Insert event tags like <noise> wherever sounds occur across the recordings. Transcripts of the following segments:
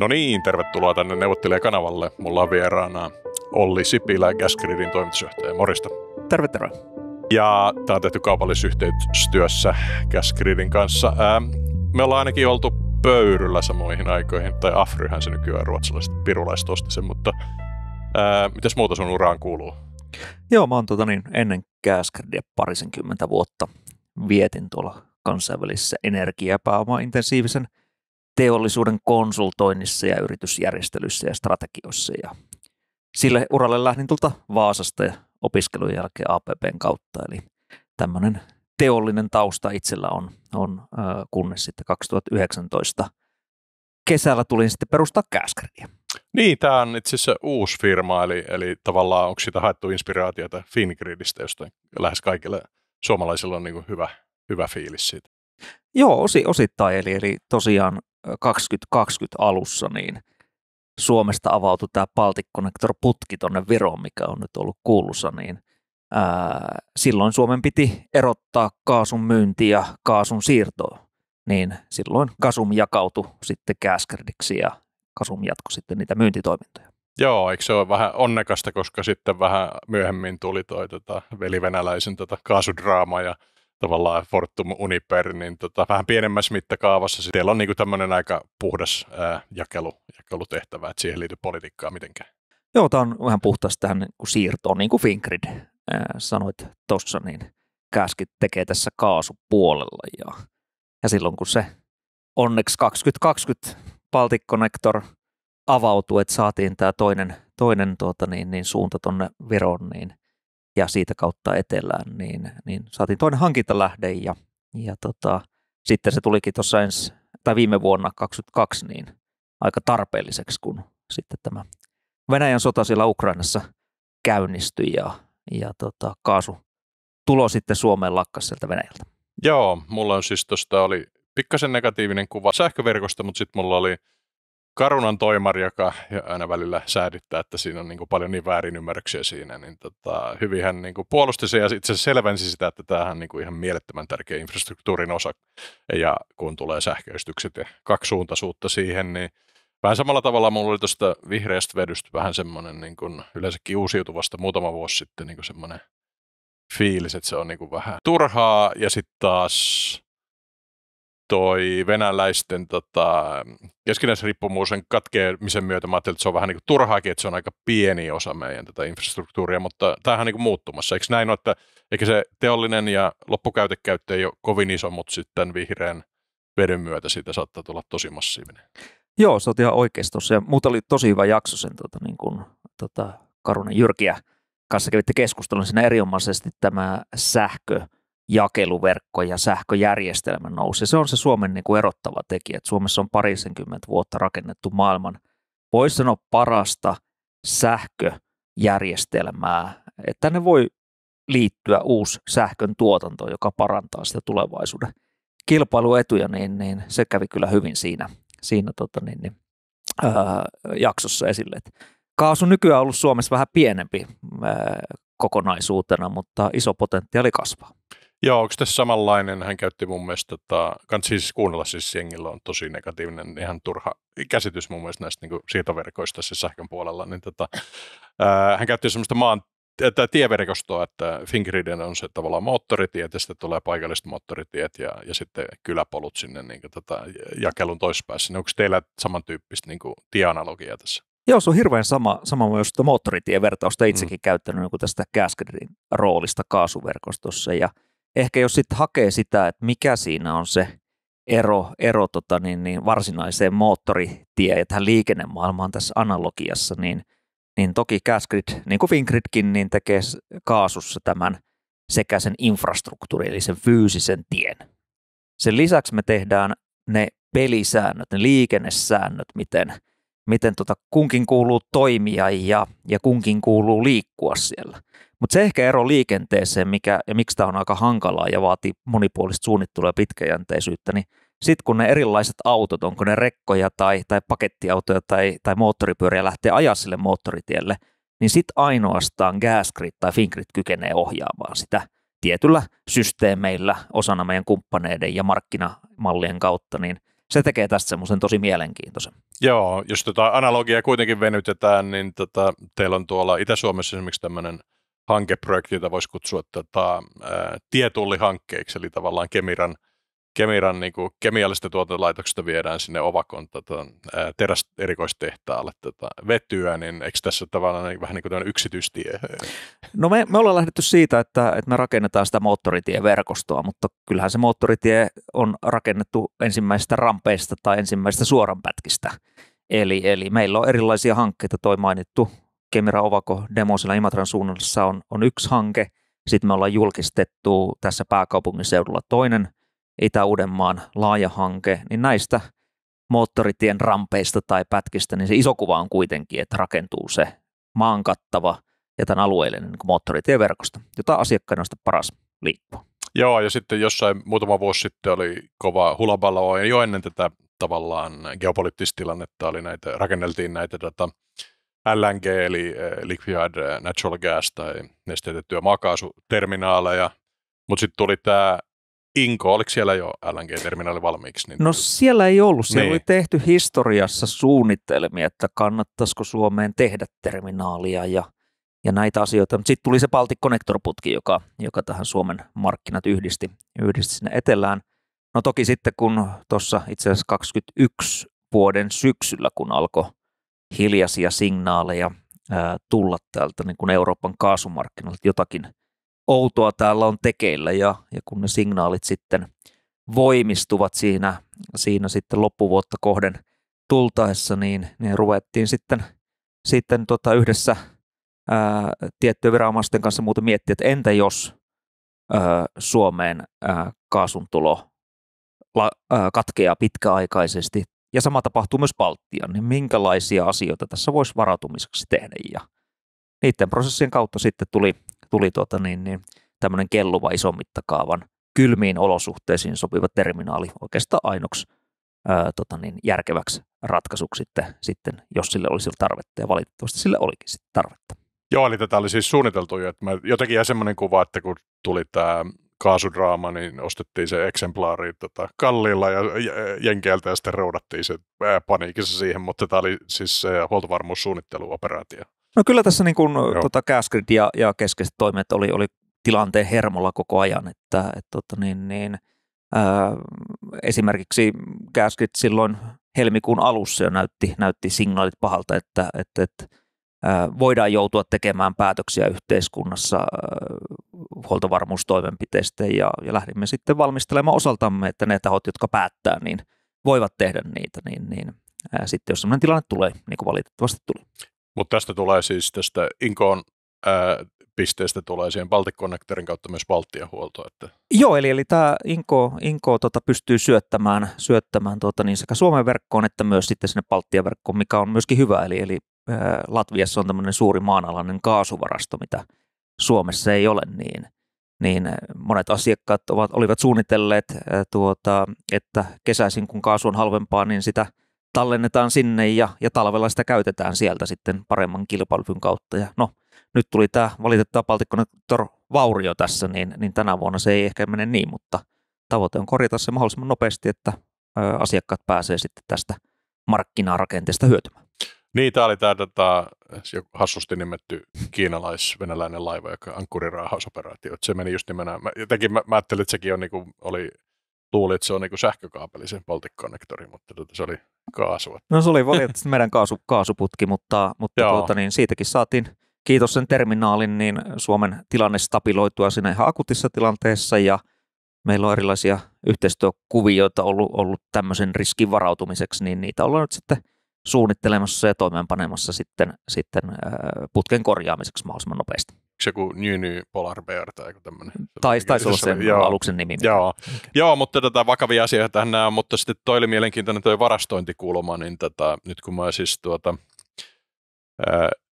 No niin, tervetuloa tänne Neuvottelee kanavalle. Mulla on vieraana Olli Sipilä, Gaskridin toimitusjohtaja. terve. Tervetuloa. Ja tämä on tehty kaupallisyhteistyössä Gaskridin kanssa. Ää, ähm, me ollaan ainakin oltu pöyryllä samoihin aikoihin, tai Afryhän se nykyään ruotsalaiset pirulaiset osti sen, mutta ää, äh, mitäs muuta sun uraan kuuluu? Joo, mä oon tota niin, ennen Gaskridia parisenkymmentä vuotta vietin tuolla kansainvälisessä energiapääoma intensiivisen – teollisuuden konsultoinnissa ja yritysjärjestelyissä ja strategioissa. Ja sille uralle lähdin tuolta Vaasasta ja opiskelun jälkeen APPn kautta. Eli tämmöinen teollinen tausta itsellä on, on kunnes sitten 2019 kesällä tulin sitten perustaa Käskäriä. Niin, tämä on itse asiassa uusi firma, eli, eli tavallaan onko sitä haettu inspiraatiota Fingridistä, josta lähes kaikille suomalaisilla on niin hyvä, hyvä fiilis siitä. Joo, osi, osittain. Eli, eli tosiaan 2020 alussa, niin Suomesta avautui tämä Baltic Connector-putki tuonne Viroon, mikä on nyt ollut kuulussa, niin ää, silloin Suomen piti erottaa kaasun myynti ja kaasun siirtoa. Niin silloin kasum jakautui sitten Gasgridiksi ja kasum jatkoi sitten niitä myyntitoimintoja. Joo, eikö se ole vähän onnekasta, koska sitten vähän myöhemmin tuli toi tota, velivenäläisen tota, kaasudraama ja tavallaan Fortum Uniper, niin tota, vähän pienemmässä mittakaavassa. Siellä on niin tämmöinen aika puhdas ää, jakelu, jakelutehtävä, että siihen liity politiikkaa mitenkään. Joo, tämä on vähän puhtaasti tähän niin siirtoon, niin kuin Fingrid ää, sanoit tuossa, niin käski tekee tässä kaasupuolella. Ja, ja silloin kun se onneksi 2020 Baltic Connector avautui, että saatiin tämä toinen, toinen tuota, niin, niin suunta tuonne Viron, niin ja siitä kautta etelään, niin, niin saatiin toinen hankintalähde ja, ja tota, sitten se tulikin tuossa ensi, tai viime vuonna 2022 niin aika tarpeelliseksi, kun sitten tämä Venäjän sota siellä Ukrainassa käynnistyi ja, ja tota, kaasu tulo sitten Suomeen lakkas sieltä Venäjältä. Joo, mulla on siis tuosta oli pikkasen negatiivinen kuva sähköverkosta, mutta sitten mulla oli Karunan toimari, joka aina välillä säädittää, että siinä on niin kuin paljon niin väärinymmärryksiä siinä, niin tota, hyvin hän niin kuin puolusti sen ja itse selvensi sitä, että tämähän on niin kuin ihan mielettömän tärkeä infrastruktuurin osa. Ja kun tulee sähköistykset ja kaksisuuntaisuutta siihen, niin vähän samalla tavalla mulla oli tuosta vihreästä vedystä vähän semmoinen niin kuin yleensäkin uusiutuvasta muutama vuosi sitten niin kuin semmoinen fiilis, että se on niin kuin vähän turhaa ja sitten taas toi venäläisten tota, keskinäisriippuvuuden katkeamisen myötä mä ajattelin, että se on vähän niin kuin turhaakin, että se on aika pieni osa meidän tätä infrastruktuuria, mutta tämähän on niin kuin muuttumassa. Eikö näin ole, että eikä se teollinen ja loppukäytekäyttö ei ole kovin iso, mutta sitten vihreän veden myötä siitä saattaa tulla tosi massiivinen. Joo, se on ihan oikeistossa. Ja muuta oli tosi hyvä jakso sen tota, niin kuin, tota, Karunen Jyrkiä kanssa kävitte keskustelun. Siinä erinomaisesti tämä sähkö – jakeluverkko ja sähköjärjestelmä nousi. Se on se Suomen niin kuin erottava tekijä. Että Suomessa on parisenkymmentä vuotta rakennettu maailman, voisi sanoa parasta sähköjärjestelmää, että tänne voi liittyä uusi sähkön tuotanto, joka parantaa sitä tulevaisuuden kilpailuetuja, niin, niin se kävi kyllä hyvin siinä, siinä tota, niin, niin, ää, jaksossa esille. Et kaasu nykyään on ollut Suomessa vähän pienempi ää, kokonaisuutena, mutta iso potentiaali kasvaa. Joo, onko tässä samanlainen? Hän käytti mun mielestä, tota, kannattaa siis kuunnella, siis jengillä on tosi negatiivinen, ihan turha käsitys mun mielestä näistä niin kuin siirtoverkoista siis sähkön puolella. Niin, tota, ää, hän käytti semmoista maan että tieverkostoa, että Fingriden on se tavallaan moottoritiet ja sitten tulee paikalliset moottoritiet ja, ja sitten kyläpolut sinne niinku, tota, niin kuin tätä jakelun toispäässä. onko teillä samantyyppistä niin kuin tieanalogiaa tässä? Joo, se on hirveän sama, sama myös moottoritievertausta mm. itsekin mm. käyttänyt niin tästä Cascaderin roolista kaasuverkostossa ja – ehkä jos sitten hakee sitä, että mikä siinä on se ero, ero tota, niin, niin varsinaiseen moottoritie ja tähän liikennemaailmaan tässä analogiassa, niin, niin toki Gasgrid, niin kuin Fingridkin, niin tekee kaasussa tämän sekä sen infrastruktuurin, eli sen fyysisen tien. Sen lisäksi me tehdään ne pelisäännöt, ne liikennesäännöt, miten, miten tota kunkin kuuluu toimia ja, ja kunkin kuuluu liikkua siellä. Mutta se ehkä ero liikenteeseen, mikä, ja miksi tämä on aika hankalaa ja vaatii monipuolista suunnittelua ja pitkäjänteisyyttä, niin sitten kun ne erilaiset autot, onko ne rekkoja tai, tai pakettiautoja tai, tai moottoripyöriä lähtee ajaa sille moottoritielle, niin sitten ainoastaan Gasgrid tai Fingrid kykenee ohjaamaan sitä tietyllä systeemeillä osana meidän kumppaneiden ja markkinamallien kautta, niin se tekee tästä semmoisen tosi mielenkiintoisen. Joo, jos tota analogiaa kuitenkin venytetään, niin tota, teillä on tuolla Itä-Suomessa esimerkiksi tämmöinen – hankeprojekti, jota voisi kutsua tota, ä, tietullihankkeiksi, eli tavallaan Kemiran, Kemiran niin kuin kemiallista tuotantolaitoksesta viedään sinne Ovakon tota, teräserikoistehtaalle tota, vetyä, niin eikö tässä tavallaan niin, vähän niin kuin yksityistie? No me, me ollaan lähdetty siitä, että, että me rakennetaan sitä moottoritieverkostoa, mutta kyllähän se moottoritie on rakennettu ensimmäisistä rampeista tai ensimmäisistä suoranpätkistä. Eli, eli meillä on erilaisia hankkeita, toi mainittu Kemira Ovako demo siellä Imatran suunnassa on, on yksi hanke. Sitten me ollaan julkistettu tässä pääkaupunkiseudulla toinen Itä-Uudenmaan laaja hanke, niin näistä moottoritien rampeista tai pätkistä, niin se iso kuva on kuitenkin, että rakentuu se maankattava ja tämän alueellinen niin moottoritieverkosto, jota asiakkaiden on sitten paras liikkua. Joo, ja sitten jossain muutama vuosi sitten oli kova hulabalo jo ennen tätä tavallaan geopoliittista tilannetta, oli näitä, rakenneltiin näitä data- tota, LNG eli eh, Liquid eh, Natural Gas tai nesteytettyä makaasuterminaaleja, mutta sitten tuli tämä Inko, oliko siellä jo LNG-terminaali valmiiksi? Niin... No siellä ei ollut. Siellä niin. oli tehty historiassa suunnitelmia, että kannattaisiko Suomeen tehdä terminaalia ja, ja näitä asioita. Mutta sitten tuli se Baltic Connector-putki, joka, joka tähän Suomen markkinat yhdisti, yhdisti sinne etelään. No toki sitten kun tuossa itse asiassa 21 vuoden syksyllä, kun alkoi hiljaisia signaaleja tulla täältä niin kuin Euroopan kaasumarkkinoilta. Jotakin outoa täällä on tekeillä ja, ja kun ne signaalit sitten voimistuvat siinä, siinä sitten loppuvuotta kohden tultaessa, niin, niin ruvettiin sitten, sitten tota yhdessä ää, tiettyjen viranomaisten kanssa muuten miettiä, että entä jos ää, Suomeen ää, kaasun tulo katkeaa pitkäaikaisesti ja sama tapahtuu myös Baltian. Niin minkälaisia asioita tässä voisi varautumiseksi tehdä? Ja niiden prosessien kautta sitten tuli, tuli tuota niin, niin, tämmöinen kelluva ison mittakaavan kylmiin olosuhteisiin sopiva terminaali oikeastaan ainoksi ää, tota niin, järkeväksi ratkaisuksi sitten, sitten, jos sille olisi tarvetta, ja valitettavasti sille olikin sitten tarvetta. Joo, eli tätä oli siis suunniteltu jo, että mä, jotenkin jäi semmoinen kuva, että kun tuli tämä kaasudraama, niin ostettiin se eksemplaari tota, kalliilla ja jenkeiltä ja sitten roudattiin se ää, paniikissa siihen, mutta tämä oli siis ää, huoltovarmuussuunnitteluoperaatio. No kyllä tässä niin kun, tota, käskrit ja, ja keskeiset toimet oli, oli tilanteen hermolla koko ajan, että et, tota, niin, niin, ää, esimerkiksi käskrit silloin helmikuun alussa jo näytti, näytti signaalit pahalta, että, että, että voidaan joutua tekemään päätöksiä yhteiskunnassa huoltovarmuustoimenpiteistä ja, ja lähdimme sitten valmistelemaan osaltamme, että ne tahot, jotka päättää, niin voivat tehdä niitä, niin, niin ää, sitten jos sellainen tilanne tulee, niin kuin valitettavasti tuli. Mutta tästä tulee siis tästä Inkoon ää, pisteestä tulee siihen Baltic kautta myös Baltian huolto. Että. Joo, eli, eli tämä Inko, Inko tota, pystyy syöttämään, syöttämään tuota, niin sekä Suomen verkkoon että myös sitten sinne Baltian verkkoon, mikä on myöskin hyvä. Eli, eli Latviassa on tämmöinen suuri maanalainen kaasuvarasto, mitä Suomessa ei ole, niin, niin monet asiakkaat ovat, olivat suunnitelleet, tuota, että kesäisin kun kaasu on halvempaa, niin sitä tallennetaan sinne ja, ja talvella sitä käytetään sieltä sitten paremman kilpailun kautta. Ja no, nyt tuli tämä valitettava paltikonektor vaurio tässä, niin, niin tänä vuonna se ei ehkä mene niin, mutta tavoite on korjata se mahdollisimman nopeasti, että ö, asiakkaat pääsee sitten tästä markkinarakenteesta hyötymään. Niin, tämä oli tämä tota, hassusti nimetty kiinalais-venäläinen laiva, joka ankkuriraahausoperaatio. Se meni just nimenä. Mä, jotenkin mä, mä ajattelin, että sekin on, niin kuin, oli, luulin, että se on niin kuin sähkökaapeli, se Baltic Connectori, mutta tota, se oli kaasua. No se oli valitettavasti meidän kaasu, kaasuputki, mutta, mutta tuota, niin siitäkin saatiin kiitos sen terminaalin, niin Suomen tilanne stabiloitua siinä ihan akutissa tilanteessa ja meillä on erilaisia yhteistyökuvioita ollut, ollut tämmöisen riskin varautumiseksi, niin niitä ollaan nyt sitten – suunnittelemassa ja toimeenpanemassa sitten, sitten putken korjaamiseksi mahdollisimman nopeasti. Se joku New New Polar Bear tai joku tämmöinen. Taisi tais olla sen joo. aluksen nimi. Joo. Okay. joo, mutta tätä tota, vakavia asioita nämä, mutta sitten toi oli mielenkiintoinen toi varastointikulma, niin tätä, tota, nyt kun mä siis tuota,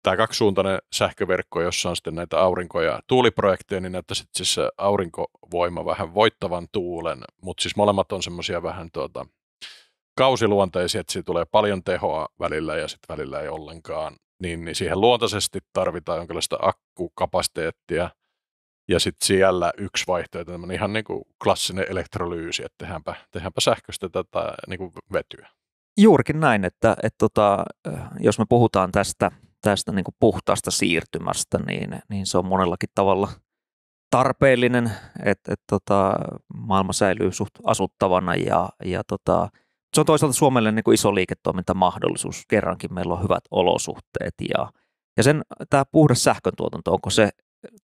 tämä kaksisuuntainen sähköverkko, jossa on sitten näitä aurinko- ja tuuliprojekteja, niin näyttäisi siis aurinkovoima vähän voittavan tuulen, mutta siis molemmat on semmoisia vähän tuota, kausiluonteisia, että siitä tulee paljon tehoa välillä ja sitten välillä ei ollenkaan, niin, niin siihen luontaisesti tarvitaan jonkinlaista akkukapasiteettia. Ja sitten siellä yksi vaihtoehto, tämmöinen ihan niin kuin klassinen elektrolyysi, että tehdäänpä, tehdäänpä sähköstä tätä niin kuin vetyä. Juurikin näin, että, että tota, äh, jos me puhutaan tästä, tästä niin kuin puhtaasta siirtymästä, niin, niin se on monellakin tavalla tarpeellinen, että, että tota, maailma säilyy suht asuttavana ja, ja tota, se on toisaalta Suomelle niin kuin iso liiketoimintamahdollisuus. Kerrankin meillä on hyvät olosuhteet ja, ja sen, tämä puhdas sähköntuotanto, onko se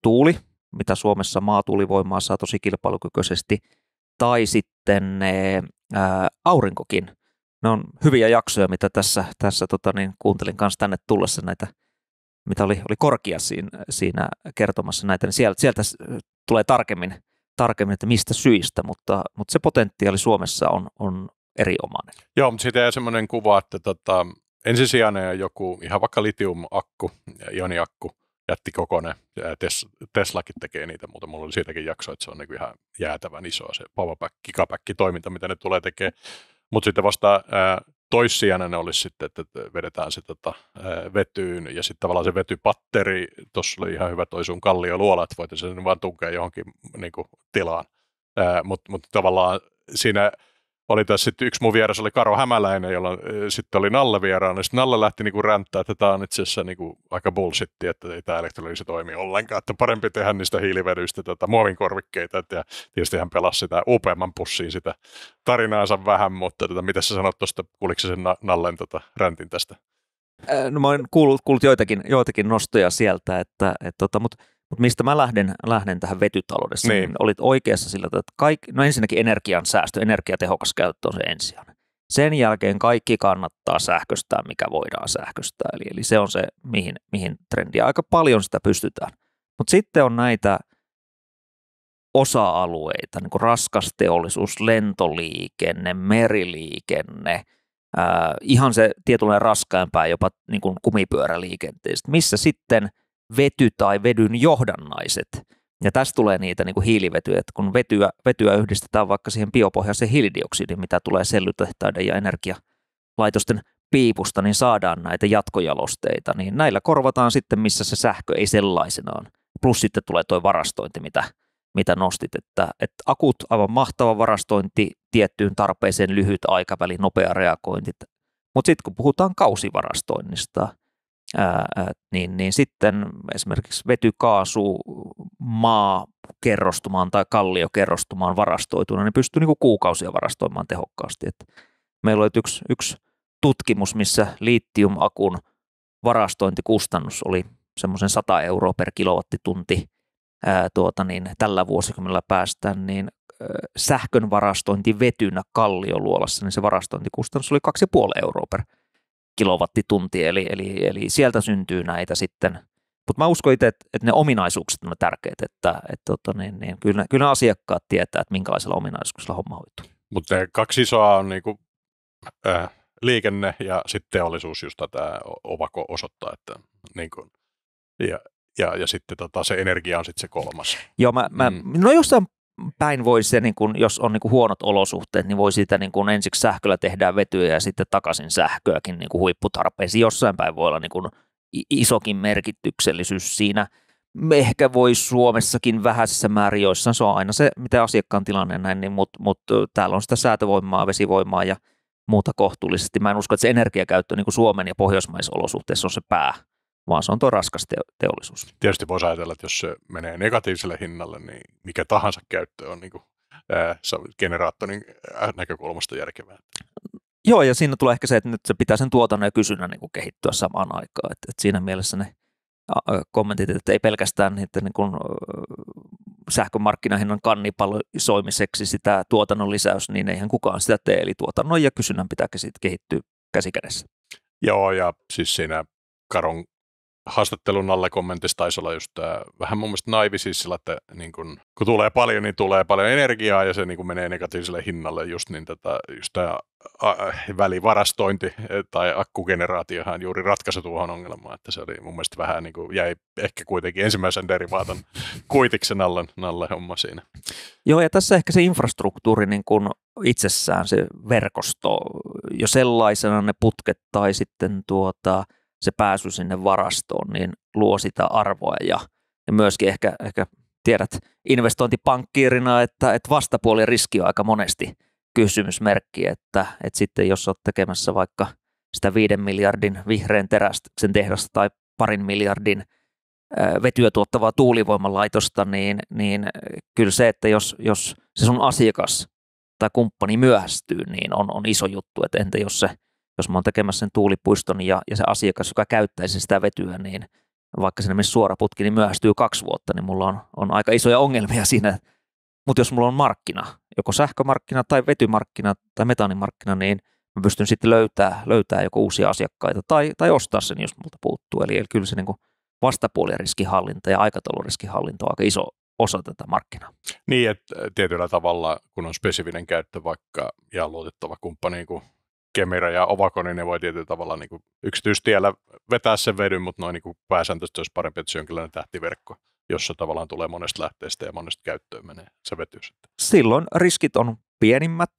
tuuli, mitä Suomessa maatuulivoimaa saa tosi kilpailukykyisesti, tai sitten ää, aurinkokin. Ne on hyviä jaksoja, mitä tässä, tässä tota, niin kuuntelin kanssa tänne tullessa näitä, mitä oli, oli korkia siinä, siinä kertomassa näitä, niin sieltä, sieltä tulee tarkemmin, tarkemmin, että mistä syistä, mutta, mutta se potentiaali Suomessa on, on eriomainen. Joo, mutta siitä jää semmoinen kuva, että tota, ensisijainen joku ihan vaikka litiumakku, ioniakku, jätti kokonaan. Tes, Teslakin tekee niitä, mutta mulla oli siitäkin jakso, että se on niin ihan jäätävän iso se powerback, toiminta, mitä ne tulee tekemään. Mutta sitten vasta ää, toissijainen olisi sitten, että vedetään se tota, vetyyn ja sitten tavallaan se vetypatteri, tuossa oli ihan hyvä toisuun kallio luola, että voitaisiin sen vaan tunkea johonkin niin kuin, tilaan. Mutta mut tavallaan siinä oli tässä sitten yksi mun vieras oli Karo Hämäläinen, jolla sitten oli Nalle vieraana. Sitten Nalle lähti niinku ränttää, että tämä on itse asiassa niinku aika bullshitti, että ei tämä elektrolyysi toimi ollenkaan, että parempi tehdä niistä hiilivedyistä tota, muovinkorvikkeita. Et, ja tietysti hän pelasi sitä upeamman pussiin sitä tarinaansa vähän, mutta tota, mitä sä sanot tuosta, kuuliko sen Nallen tota, räntin tästä? Äh, no mä oon kuullut, kuullut joitakin, joitakin nostoja sieltä, että, että tota, mutta mut mistä mä lähden, lähden tähän vetytaloudessa, niin. niin olit oikeassa sillä, että kaikki, no ensinnäkin energian säästö, energiatehokas käyttö on se ensisijainen. Sen jälkeen kaikki kannattaa sähköstää, mikä voidaan sähköstää. Eli, eli se on se, mihin, mihin trendiä aika paljon sitä pystytään. Mutta sitten on näitä osa-alueita, niin kuin raskasteollisuus, lentoliikenne, meriliikenne – äh, ihan se tietynlainen raskaampää jopa niin kuin kumipyöräliikenteestä, missä sitten vety tai vedyn johdannaiset. Ja tästä tulee niitä niin kuin hiilivetyjä, että kun vetyä, vetyä yhdistetään vaikka siihen biopohjaiseen hiilidioksidiin, mitä tulee sellytehtaiden ja energialaitosten piipusta, niin saadaan näitä jatkojalosteita. Niin näillä korvataan sitten, missä se sähkö ei sellaisenaan. Plus sitten tulee tuo varastointi, mitä, mitä nostit. Että, että akut, aivan mahtava varastointi, tiettyyn tarpeeseen lyhyt aikaväli, nopea reagointi. Mutta sitten kun puhutaan kausivarastoinnista, ää, niin, niin sitten esimerkiksi vetykaasu maa kerrostumaan tai kerrostumaan varastoituna, niin pystyy niinku kuukausia varastoimaan tehokkaasti. Et meillä oli yksi, yksi tutkimus, missä liittiumakun varastointikustannus oli semmoisen 100 euroa per kilowattitunti ää, tuota, niin tällä vuosikymmenellä päästään niin sähkön varastointi vetynä kallioluolassa, niin se varastointikustannus oli 2,5 euroa per kilowattitunti, eli, eli, eli sieltä syntyy näitä sitten. Mutta mä uskon itse, että, että ne ominaisuukset on tärkeitä, että, että tota, niin, niin, kyllä, kyllä asiakkaat tietää, että minkälaisella ominaisuuksilla homma hoituu. Mutta kaksi isoa on niinku, äh, liikenne ja sitten teollisuus, josta tämä Ovako osoittaa, että niin ja, ja, ja sitten tota, se energia on sitten se kolmas. Joo, mä, mä, mm. no jossain päin voi se, niin kun, jos on niin kun huonot olosuhteet, niin voi siitä niin kun ensiksi sähköllä tehdä vetyä ja sitten takaisin sähköäkin niin kuin huipputarpeisiin. Jossain päin voi olla niin kun isokin merkityksellisyys siinä. Ehkä voi Suomessakin vähäisessä määrin, joissa se on aina se, mitä asiakkaan tilanne näin, niin mutta mut, täällä on sitä säätövoimaa, vesivoimaa ja muuta kohtuullisesti. Mä en usko, että se energiakäyttö niin kuin Suomen ja Pohjoismaisissa olosuhteissa on se pää, vaan se on tuo raskas teollisuus. Tietysti voisi ajatella, että jos se menee negatiiviselle hinnalle, niin mikä tahansa käyttö on niin kuin, ää, generaattorin näkökulmasta järkevää. Joo, ja siinä tulee ehkä se, että nyt se pitää sen tuotannon ja kysynnän niin kuin kehittyä samaan aikaan. Et, et siinä mielessä ne kommentit, että ei pelkästään niitä niin kuin, sähkömarkkinahinnan kannibalisoimiseksi sitä tuotannon lisäys, niin eihän kukaan sitä tee. Eli tuotannon ja kysynnän pitää kehittyä käsikädessä. Joo, ja siis siinä Karon haastattelun alle kommentissa taisi olla just tämä, vähän mun mielestä naivi siis sillä, että niin kun, kun tulee paljon, niin tulee paljon energiaa ja se niin kun menee negatiiviselle hinnalle just niin tätä, just tämä välivarastointi eh, tai akkugeneraatiohan juuri ratkaisi tuohon ongelmaan, että se oli mun mielestä vähän niin kuin, jäi ehkä kuitenkin ensimmäisen derivaatan <laughs> kuitiksen alle, alle homma siinä. Joo, ja tässä ehkä se infrastruktuuri niin kuin itsessään, se verkosto jo sellaisena ne putket tai sitten tuota, se pääsy sinne varastoon niin luo sitä arvoa ja, ja myöskin ehkä, ehkä tiedät investointipankkiirina, että, että vastapuoli riski on aika monesti kysymysmerkki, että, että sitten jos olet tekemässä vaikka sitä viiden miljardin vihreän terästyksen tehdasta tai parin miljardin vetyä tuottavaa tuulivoimalaitosta, niin, niin kyllä se, että jos, jos se sun asiakas tai kumppani myöhästyy, niin on, on iso juttu, että entä jos se jos mä oon tekemässä sen tuulipuiston ja, ja se asiakas, joka käyttäisi sitä vetyä, niin vaikka sinne menisi suora putki, niin myöhästyy kaksi vuotta, niin mulla on, on aika isoja ongelmia <laughs> siinä. Mutta jos mulla on markkina, joko sähkömarkkina tai vetymarkkina tai metaanimarkkina, niin mä pystyn sitten löytää, löytää joko uusia asiakkaita tai, tai ostaa sen, jos multa puuttuu. Eli, eli kyllä se niin vastapuolien riskihallinta ja aikatauluriskihallinta on aika iso osa tätä markkinaa. Niin, että äh, tietyllä tavalla, kun on spesifinen käyttö vaikka ja luotettava kumppani, niin kuin Kemira ja niin ne voi tietyllä tavalla niin kuin yksityistiellä vetää sen vedyn, mutta noin niin pääsääntöisesti olisi parempi, että se on jonkinlainen tähtiverkko, jossa tavallaan tulee monesta lähteestä ja monesta käyttöön menee se vety Silloin riskit on pienimmät,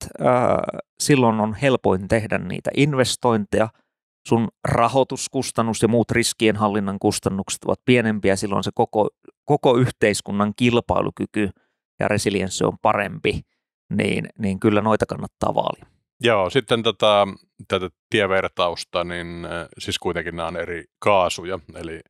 silloin on helpoin tehdä niitä investointeja, sun rahoituskustannus ja muut riskienhallinnan kustannukset ovat pienempiä, silloin se koko, koko yhteiskunnan kilpailukyky ja resilienssi on parempi, niin, niin kyllä noita kannattaa vaalia. Joo, sitten tätä, tätä tievertausta, niin äh, siis kuitenkin nämä on eri kaasuja, eli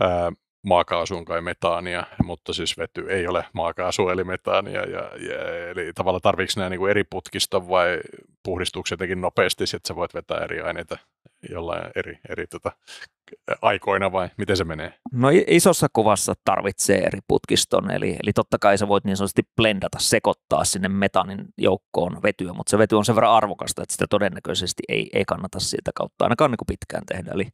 ää, maakaasuun kai metaania, mutta siis vety ei ole maakaasua eli metaania. Ja, ja, eli tavallaan tarviiko nämä niin kuin eri putkista vai puhdistuuko jotenkin nopeasti, että sä voit vetää eri aineita jollain eri, eri tota, aikoina vai miten se menee? No isossa kuvassa tarvitsee eri putkiston, eli, eli totta kai sä voit niin sanotusti blendata, sekoittaa sinne metanin joukkoon vetyä, mutta se vety on sen verran arvokasta, että sitä todennäköisesti ei, ei kannata siitä kautta ainakaan niin kuin pitkään tehdä. Eli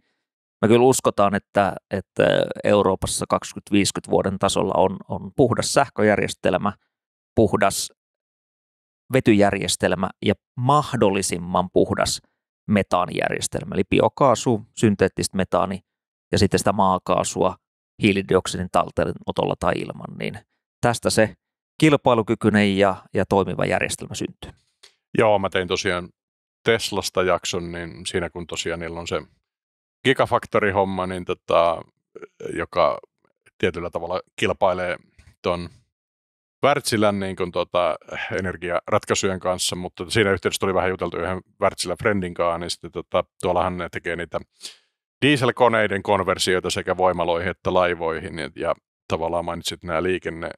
me kyllä uskotaan, että, että Euroopassa 2050 vuoden tasolla on, on puhdas sähköjärjestelmä, puhdas vetyjärjestelmä ja mahdollisimman puhdas metaanijärjestelmä, eli biokaasu, synteettistä metaani ja sitten sitä maakaasua hiilidioksidin talteenotolla tai ilman, niin tästä se kilpailukykyinen ja, ja toimiva järjestelmä syntyy. Joo, mä tein tosiaan Teslasta jakson, niin siinä kun tosiaan niillä on se Gigafactory-homma, niin tota, joka tietyllä tavalla kilpailee tuon Wärtsilän niin kuin, tota, energiaratkaisujen kanssa, mutta siinä yhteydessä tuli vähän juteltu yhden Wärtsilän friendin kanssa, niin sitten tota, tuollahan ne tekee niitä dieselkoneiden konversioita sekä voimaloihin että laivoihin, ja tavallaan mainitsit nämä liikenne,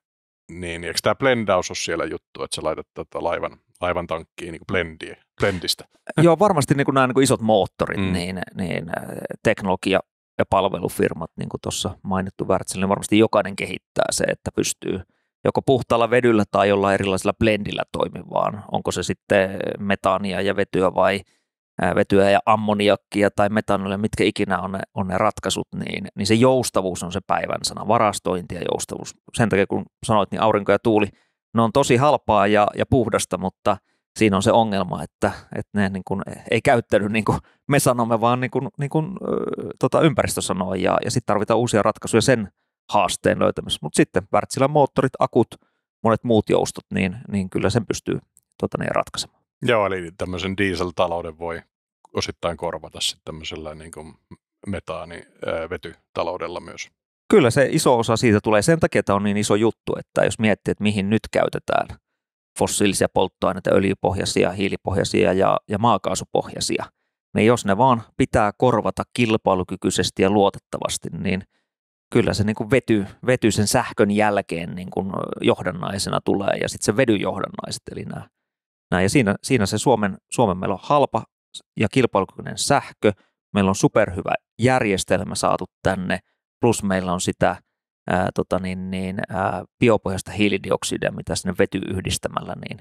niin, niin eikö tämä blendaus ole siellä juttu, että sä laitat tota laivan, laivan tankkiin niin blendiä, blendistä? <laughs> Joo, varmasti niin kuin nämä niin kuin isot moottorit, mm. niin, niin äh, teknologia ja palvelufirmat, niin kuin tuossa mainittu Wärtsilä, niin varmasti jokainen kehittää se, että pystyy joko puhtaalla vedyllä tai jollain erilaisella blendillä toimivaan. Onko se sitten metaania ja vetyä vai – vetyä ja ammoniakkia tai metanolia, mitkä ikinä on ne, on ne ratkaisut, niin, niin se joustavuus on se päivän sana, varastointi ja joustavuus. Sen takia kun sanoit, niin aurinko ja tuuli, ne on tosi halpaa ja, ja puhdasta, mutta siinä on se ongelma, että, että ne niin kuin, ei käyttäydy niin kuin me sanomme, vaan niin kuin, niin kuin, tota, ympäristö sanoo, ja, ja sitten tarvitaan uusia ratkaisuja sen haasteen löytämisessä. Mutta sitten Wärtsilän moottorit, akut, monet muut joustot, niin, niin kyllä sen pystyy tota, ne ratkaisemaan. Joo, eli tämmöisen dieseltalouden voi osittain korvata sitten tämmöisellä niin kuin metaanivetytaloudella myös. Kyllä se iso osa siitä tulee sen takia, että on niin iso juttu, että jos miettii, että mihin nyt käytetään fossiilisia polttoaineita, öljypohjaisia, hiilipohjaisia ja, ja maakaasupohjaisia, niin jos ne vaan pitää korvata kilpailukykyisesti ja luotettavasti, niin kyllä se niin kuin vety, vety sen sähkön jälkeen niin kuin johdannaisena tulee ja sitten se vedyjohdannaiset, eli nämä näin, ja siinä, siinä se Suomen, Suomen meillä on halpa ja kilpailukykyinen sähkö, meillä on superhyvä järjestelmä saatu tänne, plus meillä on sitä ää, tota niin, niin, ää, biopohjaista hiilidioksidia, mitä sinne vety yhdistämällä, niin,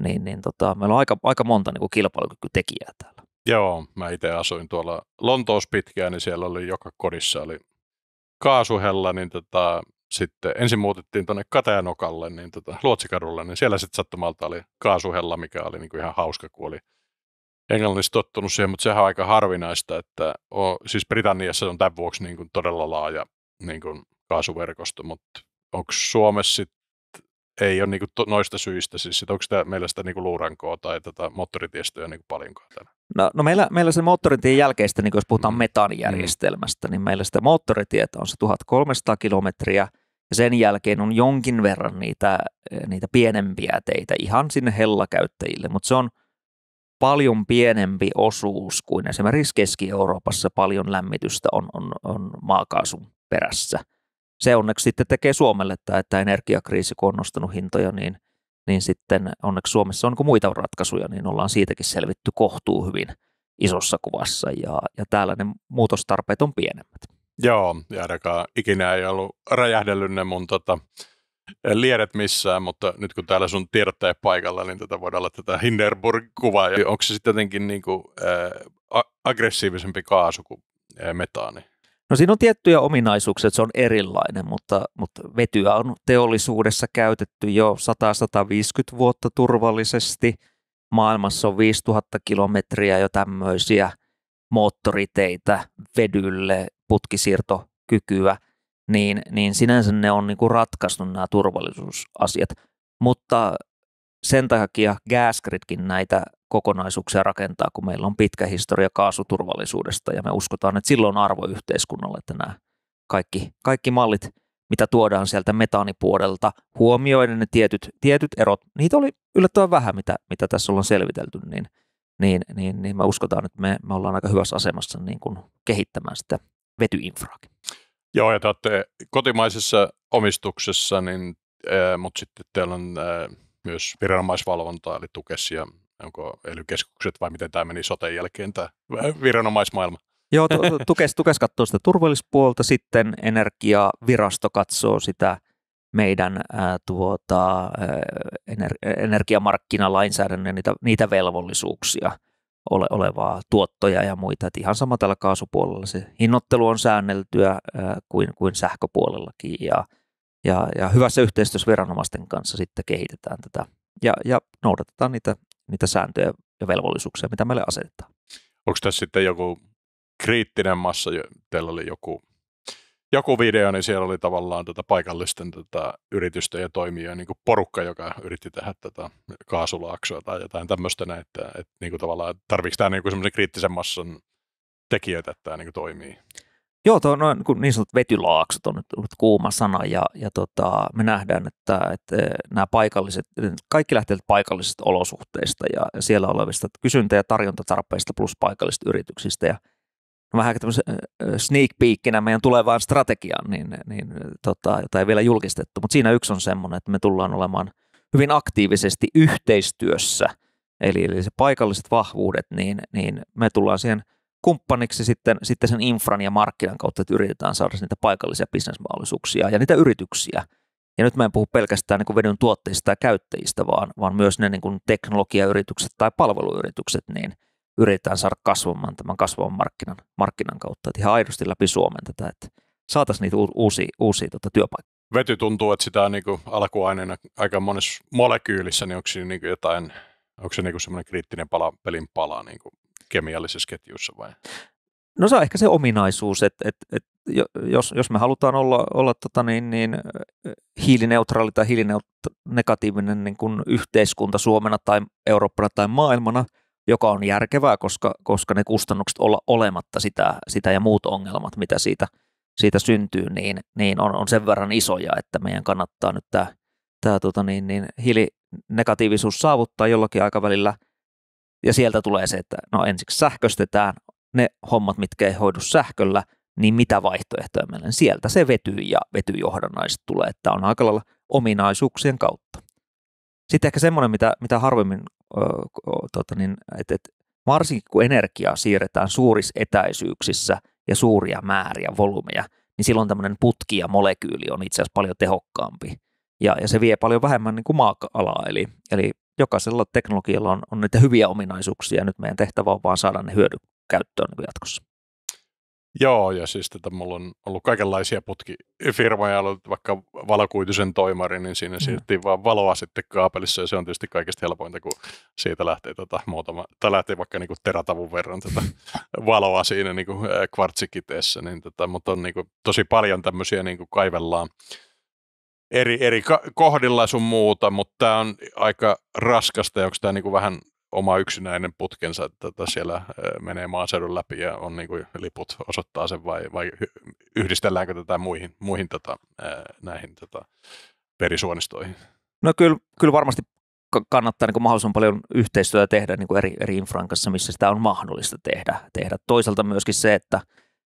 niin, niin tota, meillä on aika, aika monta niin kuin kilpailukykytekijää täällä. Joo, mä itse asuin tuolla Lontoossa pitkään, niin siellä oli joka kodissa oli kaasuhella, niin tota, sitten ensin muutettiin tuonne Katajanokalle, niin tota, Luotsikadulle, niin siellä sitten sattumalta oli kaasuhella, mikä oli niinku ihan hauska, kun oli Englannissa tottunut siihen, mutta sehän on aika harvinaista, että o siis Britanniassa on tämän vuoksi niinku todella laaja niinku kaasuverkosto, mutta onko Suomessa sit, ei ole niinku to, noista syistä, siis onko sitä, meillä sitä niinku luurankoa tai tätä tota moottoritiestöä niinku paljonkaan täällä? No, no meillä, meillä se moottoritien jälkeistä, niin jos puhutaan mm. mm. metanjärjestelmästä niin meillä sitä moottoritietä on se 1300 kilometriä – ja sen jälkeen on jonkin verran niitä, eh, niitä pienempiä teitä ihan sinne hellakäyttäjille, mutta se on paljon pienempi osuus kuin esimerkiksi Keski-Euroopassa paljon lämmitystä on, on, on maakaasun perässä. Se onneksi sitten tekee Suomelle tämä, että energiakriisi kun on nostanut hintoja, niin, niin sitten onneksi Suomessa on niinku muita ratkaisuja, niin ollaan siitäkin selvitty kohtuu hyvin isossa kuvassa ja, ja täällä ne muutostarpeet on pienemmät. Joo, ja ainakaan ikinä ei ollut räjähdellyt ne mun tota, liedet missään, mutta nyt kun täällä sun tiedottaja paikalla, niin tätä tota voidaan olla tätä Hindenburg-kuvaa. Onko se sitten jotenkin niin kuin, äh, aggressiivisempi kaasu kuin äh, metaani? No siinä on tiettyjä ominaisuuksia, että se on erilainen, mutta, mutta vetyä on teollisuudessa käytetty jo 100-150 vuotta turvallisesti. Maailmassa on 5000 kilometriä jo tämmöisiä moottoriteitä vedylle putkisiirtokykyä, niin, niin sinänsä ne on niinku kuin nämä turvallisuusasiat. Mutta sen takia Gaskritkin näitä kokonaisuuksia rakentaa, kun meillä on pitkä historia kaasuturvallisuudesta ja me uskotaan, että silloin on arvo yhteiskunnalle, että nämä kaikki, kaikki mallit, mitä tuodaan sieltä metaanipuolelta, huomioiden ne tietyt, tietyt erot, niitä oli yllättävän vähän, mitä, mitä tässä ollaan selvitelty, niin, niin, niin, niin me uskotaan, että me, me ollaan aika hyvässä asemassa niin kuin kehittämään sitä vetyinfraakin. Joo, ja te olette kotimaisessa omistuksessa, niin, äh, mutta sitten teillä on äh, myös viranomaisvalvontaa, eli tukes ja onko ely vai miten tämä meni soten jälkeen tämä viranomaismaailma? Joo, tukes, tukes katsoo sitä turvallispuolta, sitten energiavirasto katsoo sitä meidän äh, tuota, äh, ener, energiamarkkinalainsäädännön niitä, niitä velvollisuuksia – ole, olevaa tuottoja ja muita. Et ihan sama tällä kaasupuolella se hinnoittelu on säänneltyä ää, kuin, kuin sähköpuolellakin ja, ja, ja hyvässä yhteistyössä viranomaisten kanssa sitten kehitetään tätä ja, ja noudatetaan niitä, niitä sääntöjä ja velvollisuuksia, mitä meille asetetaan. Onko tässä sitten joku kriittinen massa, teillä oli joku joku video, niin siellä oli tavallaan tätä tota paikallisten tätä tota yritysten ja toimijoiden niin porukka, joka yritti tehdä tätä tota kaasulaaksoa tai jotain tämmöistä näin, että, että niin kuin tavallaan tarvitsi tämä niin semmoisen kriittisen massan tekijöitä, että tämä niin kuin toimii. Joo, tuo on kun niin sanotut vetylaaksot on nyt kuuma sana ja, ja tota, me nähdään, että, että eh, nämä paikalliset, kaikki lähtevät paikallisista olosuhteista ja siellä olevista kysyntä- ja tarjontatarpeista plus paikallisista yrityksistä ja vähän tämmöisen sneak peekinä meidän tulevaan strategiaan, niin, niin tota, jota ei vielä julkistettu, mutta siinä yksi on semmoinen, että me tullaan olemaan hyvin aktiivisesti yhteistyössä, eli, eli se paikalliset vahvuudet, niin, niin me tullaan siihen kumppaniksi sitten, sitten sen infran ja markkinan kautta, että yritetään saada niitä paikallisia bisnesmahdollisuuksia ja niitä yrityksiä. Ja nyt mä en puhu pelkästään niin vedyn tuotteista ja käyttäjistä, vaan, vaan myös ne niin kuin teknologiayritykset tai palveluyritykset, niin – yritetään saada kasvamaan tämän kasvavan markkinan, markkinan kautta, että ihan aidosti läpi Suomen tätä, että saataisiin niitä uusia, uusia tuota, työpaikkoja. Vety tuntuu, että sitä on niin kuin alkuaineena aika monessa molekyylissä, niin onko niin kuin jotain, onko se niin semmoinen kriittinen pala, pelin pala niin kuin kemiallisessa ketjussa vai? No se on ehkä se ominaisuus, että, että, että jos, jos me halutaan olla, olla tota niin, niin, hiilineutraali tai hiilinegatiivinen niin kuin yhteiskunta Suomena tai Eurooppana tai maailmana, joka on järkevää, koska, koska ne kustannukset olla olematta sitä, sitä ja muut ongelmat, mitä siitä, siitä syntyy, niin, niin on, on sen verran isoja, että meidän kannattaa nyt tämä tämä tota niin, niin, hiilinegatiivisuus saavuttaa jollakin aikavälillä. Ja sieltä tulee se, että no ensiksi sähköstetään ne hommat, mitkä ei hoidu sähköllä, niin mitä vaihtoehtoja meillä on. Sieltä se vetyy ja vetyjohdannaiset tulee, että on aika lailla ominaisuuksien kautta. Sitten ehkä semmoinen, mitä, mitä harvemmin tota niin, että et, varsinkin kun energiaa siirretään suurissa etäisyyksissä ja suuria määriä, volyymeja, niin silloin tämmöinen putki ja molekyyli on itse asiassa paljon tehokkaampi. Ja, ja se vie paljon vähemmän niin kuin maa-alaa, eli, eli jokaisella teknologialla on, on niitä hyviä ominaisuuksia, ja nyt meidän tehtävä on vaan saada ne hyödy käyttöön jatkossa. Joo, ja siis tätä mulla on ollut kaikenlaisia putkifirmoja, ollut vaikka valokuitusen toimari, niin siinä mm. siirrettiin vaan valoa sitten kaapelissa, ja se on tietysti kaikista helpointa, kun siitä lähtee, tota muutama, tai lähtee vaikka niin kuin terätavun verran tätä <laughs> valoa siinä niin kuin kvartsikiteessä, niin tota, mutta on niin kuin, tosi paljon tämmöisiä niin kuin kaivellaan eri, eri kohdilla sun muuta, mutta tämä on aika raskasta, ja onko tämä niin kuin vähän oma yksinäinen putkensa, että tota siellä menee maaseudun läpi ja on niin kuin liput osoittaa sen vai, vai yhdistelläänkö tätä muihin, muihin tota, näihin tota, perisuonistoihin? No kyllä, kyllä varmasti kannattaa niin kuin mahdollisimman paljon yhteistyötä tehdä niin kuin eri, eri infran kanssa, missä sitä on mahdollista tehdä. tehdä. Toisaalta myöskin se, että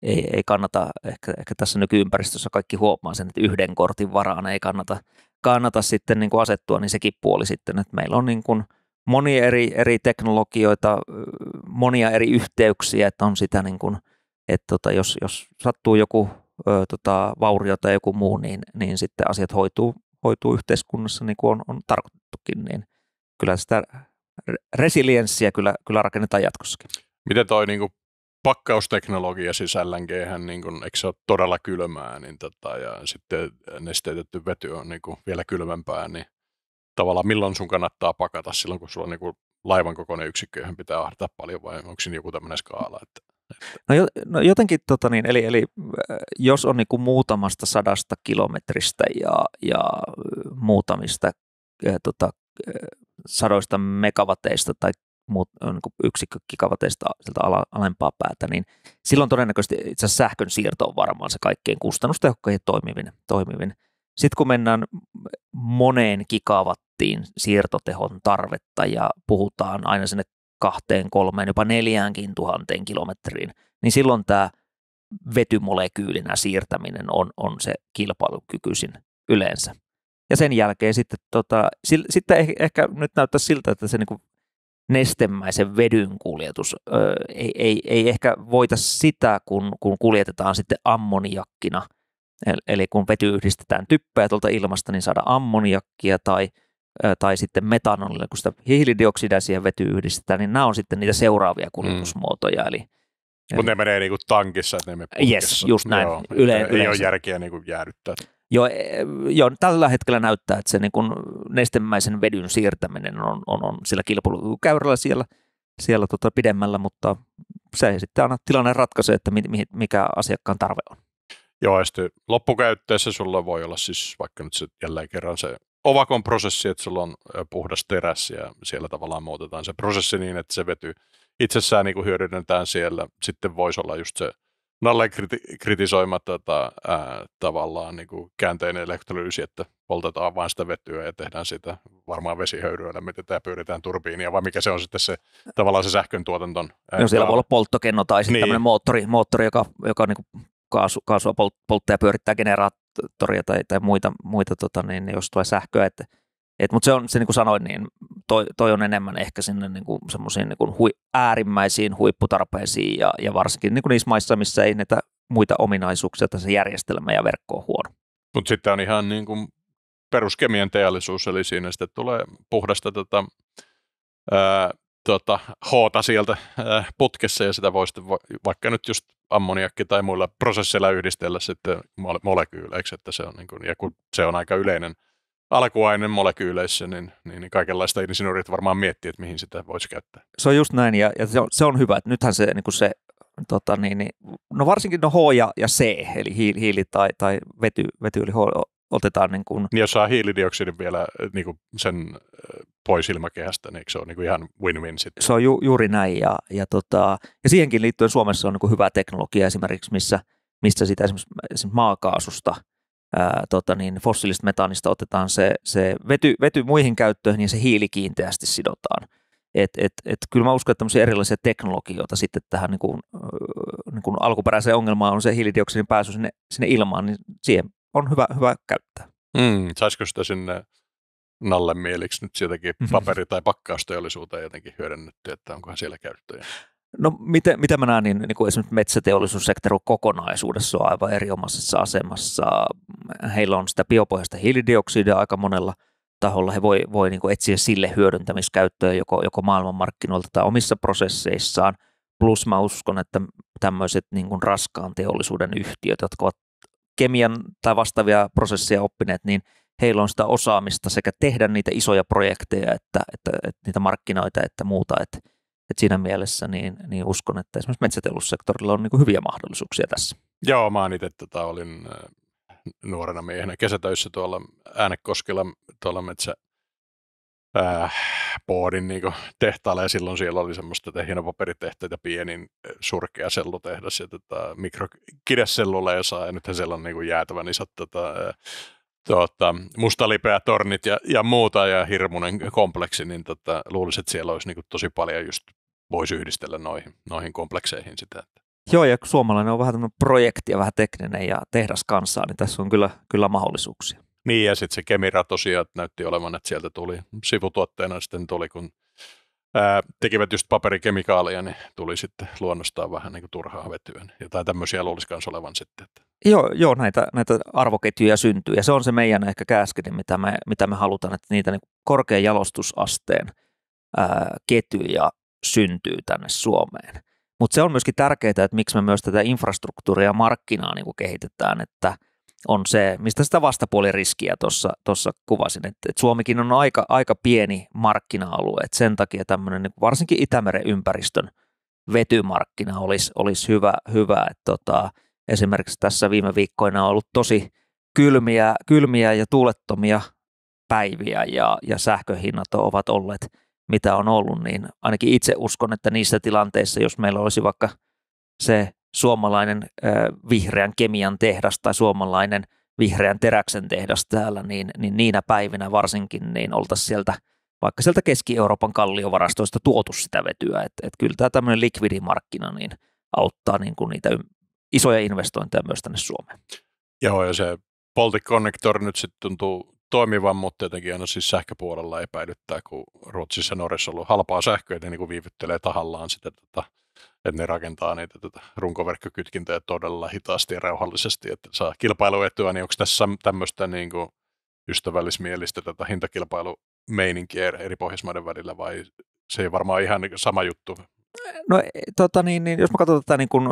ei, ei kannata, ehkä, ehkä tässä nykyympäristössä kaikki huomaa sen, että yhden kortin varaan ei kannata, kannata sitten niin kuin asettua, niin sekin puoli sitten, että meillä on niin kuin – monia eri, eri teknologioita, monia eri yhteyksiä, että on sitä niin kuin, että tota, jos, jos sattuu joku ö, tota, vaurio tai joku muu, niin, niin sitten asiat hoituu, hoituu yhteiskunnassa niin kuin on, on tarkoitettukin, niin kyllä sitä resilienssiä kyllä, kyllä rakennetaan jatkossakin. Miten toi niin kuin pakkausteknologia siis LNG, niin kuin, eikö se ole todella kylmää, niin tota, ja sitten nesteytetty vety on niin kuin vielä kylmempää, niin tavallaan milloin sun kannattaa pakata silloin, kun sulla on niin kuin laivan kokoinen yksikkö, johon pitää ahdata paljon, vai onko siinä joku tämmöinen skaala? Että, että... No, jo, no jotenkin, tota niin, eli, eli äh, jos on niin kuin muutamasta sadasta kilometristä ja, ja äh, muutamista ja, äh, tota, sadoista megavateista tai muut, niin kuin yksikkögigavateista sieltä ala, alempaa päätä, niin silloin todennäköisesti itse asiassa sähkön siirto on varmaan se kaikkein kustannustehokkain ja toimivin, toimivin sitten kun mennään moneen gigawattiin siirtotehon tarvetta ja puhutaan aina sinne kahteen, kolmeen, jopa neljäänkin tuhanteen kilometriin, niin silloin tämä vetymolekyylinä siirtäminen on, on se kilpailukykyisin yleensä. Ja sen jälkeen sitten, tota, sil, sitten ehkä, nyt näyttää siltä, että se niin nestemäisen vedyn kuljetus ö, ei, ei, ei ehkä voita sitä, kun, kun kuljetetaan sitten ammoniakkina – Eli kun vety yhdistetään typpeä tuolta ilmasta, niin saada ammoniakkia tai, tai sitten metanolilla, kun sitä hiilidioksidia siihen vety yhdistetään, niin nämä on sitten niitä seuraavia mm. kuljetusmuotoja. Mm. Eli, Mutta ne menee niinku tankissa, että ne menee Yes, just näin. Joo, yle, ei yleensä. ole järkeä niinku jäädyttää. Joo, e, joo, tällä hetkellä näyttää, että se niin kuin nestemäisen vedyn siirtäminen on, on, on sillä kilpailukäyrällä siellä, siellä tota pidemmällä, mutta se sitten aina tilanne ratkaisee, että mikä asiakkaan tarve on. Joo, ja sitten loppukäyttäessä sulla voi olla siis vaikka nyt se jälleen kerran se ovakon prosessi, että sulla on puhdas teräs ja siellä tavallaan muutetaan se prosessi niin, että se vety itsessään niin kuin hyödynnetään siellä. Sitten voisi olla just se Nalle kriti- kritisoima tätä, tota, ää, tavallaan niin kuin käänteinen elektrolyysi, että poltetaan vain sitä vetyä ja tehdään sitä varmaan vesihöyryä mitä tämä pyydetään turbiinia, vai mikä se on sitten se tavallaan se sähkön tuotanton. no, siellä voi olla polttokenno tai sitten niin. tämmöinen moottori, moottori, joka, joka niin kaasu, kaasua polt, polttaa ja pyörittää generaattoria tai, tai muita, muita tota, niin, jos niin tulee sähköä. et et, mutta se on, se niin kuin sanoin, niin toi, toi on enemmän ehkä sinne niin kuin semmoisiin niin kuin hui, äärimmäisiin huipputarpeisiin ja, ja varsinkin niin kuin niissä maissa, missä ei näitä muita ominaisuuksia tässä järjestelmä ja verkko on huono. Mutta sitten on ihan niin kuin peruskemian teollisuus, eli siinä sitten tulee puhdasta tota, ää, tota, hoota sieltä ää, putkessa ja sitä voi sitten, va- vaikka nyt just ammoniakki tai muilla prosesseilla yhdistellä sitten mole- molekyyleiksi, että se on, niin kuin, ja kun se on aika yleinen alkuaine molekyyleissä, niin, niin, niin kaikenlaista insinöörit varmaan miettii, että mihin sitä voisi käyttää. Se on just näin, ja, ja se, on, se on hyvä, että nythän se, niin kuin se tota niin, niin, no varsinkin no H ja, ja C, eli hiili, hiili tai, tai vety, vety eli H, otetaan niin kuin... Ja saa hiilidioksidin vielä äh, niin kuin sen äh, pois ilmakehästä, niin se on niin kuin ihan win-win sitten? Se on ju, juuri näin ja, ja, tota, ja siihenkin liittyen Suomessa on niin kuin hyvää teknologiaa esimerkiksi, missä, missä sitä esimerkiksi, esimerkiksi maakaasusta ää, tota niin, fossiilista metaanista otetaan se, se vety, vety muihin käyttöihin niin se hiili kiinteästi sidotaan. Et, et, et, kyllä mä uskon, että tämmöisiä erilaisia teknologioita sitten tähän niin kuin, niin kuin alkuperäiseen ongelmaan on se hiilidioksidin pääsy sinne, sinne ilmaan, niin siihen on hyvä, hyvä käyttää. Mm, saisiko sitä sinne Nalle mieliksi nyt sieltäkin mhm. paperi- tai pakkausteollisuuteen jotenkin hyödynnetty, että onkohan siellä käyttöjä? No miten, mitä mä näen, niin, niin kuin esimerkiksi metsäteollisuussektori kokonaisuudessa on aivan eri omassa asemassa. Heillä on sitä biopohjaista hiilidioksidia aika monella taholla. He voi, voi niin kuin etsiä sille hyödyntämiskäyttöä joko, joko maailmanmarkkinoilta tai omissa prosesseissaan. Plus mä uskon, että tämmöiset niin kuin raskaan teollisuuden yhtiöt, jotka ovat kemian tai vastaavia prosesseja oppineet, niin heillä on sitä osaamista sekä tehdä niitä isoja projekteja, että, että, että niitä markkinoita että muuta. Että, että siinä mielessä niin, niin uskon, että esimerkiksi metsäteollisuussektorilla on niin hyviä mahdollisuuksia tässä. Joo, mä itse tota, olin nuorena miehenä kesätöissä tuolla Äänekoskella tuolla metsä, äh, Boodin niin tehtaalle ja silloin siellä oli semmoista hienopaperitehtaita, pienin äh, surkea sellutehdas ja tota, mikrokidesselluleisaa ja nythän siellä on niin kuin jäätävän isot tota, äh, tuota, mustalipeätornit ja, ja muuta ja hirmuinen kompleksi, niin tota, luulisin, että siellä olisi niin kuin tosi paljon just voisi yhdistellä noihin, noihin komplekseihin sitä. Joo, ja suomalainen on vähän tämmöinen projekti ja vähän tekninen ja tehdas kanssa, niin tässä on kyllä, kyllä mahdollisuuksia. Niin, ja sitten se Kemira tosiaan näytti olevan, että sieltä tuli sivutuotteena sitten tuli, kun ää, tekivät just paperikemikaalia, niin tuli sitten luonnostaan vähän niin kuin turhaa vetyä. Jotain tämmöisiä luulisi myös olevan sitten. Että. Joo, joo näitä, näitä arvoketjuja syntyy, ja se on se meidän ehkä käskeni, mitä me, mitä me halutaan, että niitä niin korkean jalostusasteen ää, ketjuja syntyy tänne Suomeen. Mutta se on myöskin tärkeää, että miksi me myös tätä infrastruktuuria ja markkinaa niin kuin kehitetään, että – on se, mistä sitä vastapuoliriskiä tuossa kuvasin, että, et Suomikin on aika, aika pieni markkina-alue, että sen takia tämmöinen niin varsinkin Itämeren ympäristön vetymarkkina olisi, olisi hyvä, hyvä. Että tota, esimerkiksi tässä viime viikkoina on ollut tosi kylmiä, kylmiä ja tuulettomia päiviä ja, ja sähköhinnat ovat olleet mitä on ollut, niin ainakin itse uskon, että niissä tilanteissa, jos meillä olisi vaikka se suomalainen äh, vihreän kemian tehdas tai suomalainen vihreän teräksen tehdas täällä, niin, niin niinä päivinä varsinkin niin oltaisiin sieltä vaikka sieltä Keski-Euroopan kalliovarastoista tuotu sitä vetyä. Että et kyllä tämä tämmöinen likvidimarkkina niin auttaa niin kuin niitä isoja investointeja myös tänne Suomeen. Joo, ja se Baltic Connector nyt sitten tuntuu toimivan, mutta jotenkin aina siis sähköpuolella epäilyttää, kun Ruotsissa ja Norjassa on ollut halpaa sähköä, niin, niin kuin viivyttelee tahallaan sitä tota, että ne rakentaa niitä tätä runkoverkkokytkintöjä todella hitaasti ja rauhallisesti, että saa kilpailuetua, niin onko tässä tämmöistä niin kuin ystävällismielistä tätä hintakilpailumeininkiä er-, eri Pohjoismaiden välillä vai se ei varmaan ihan niinku sama juttu? No e, tota niin, niin, jos mä katson tätä niin kuin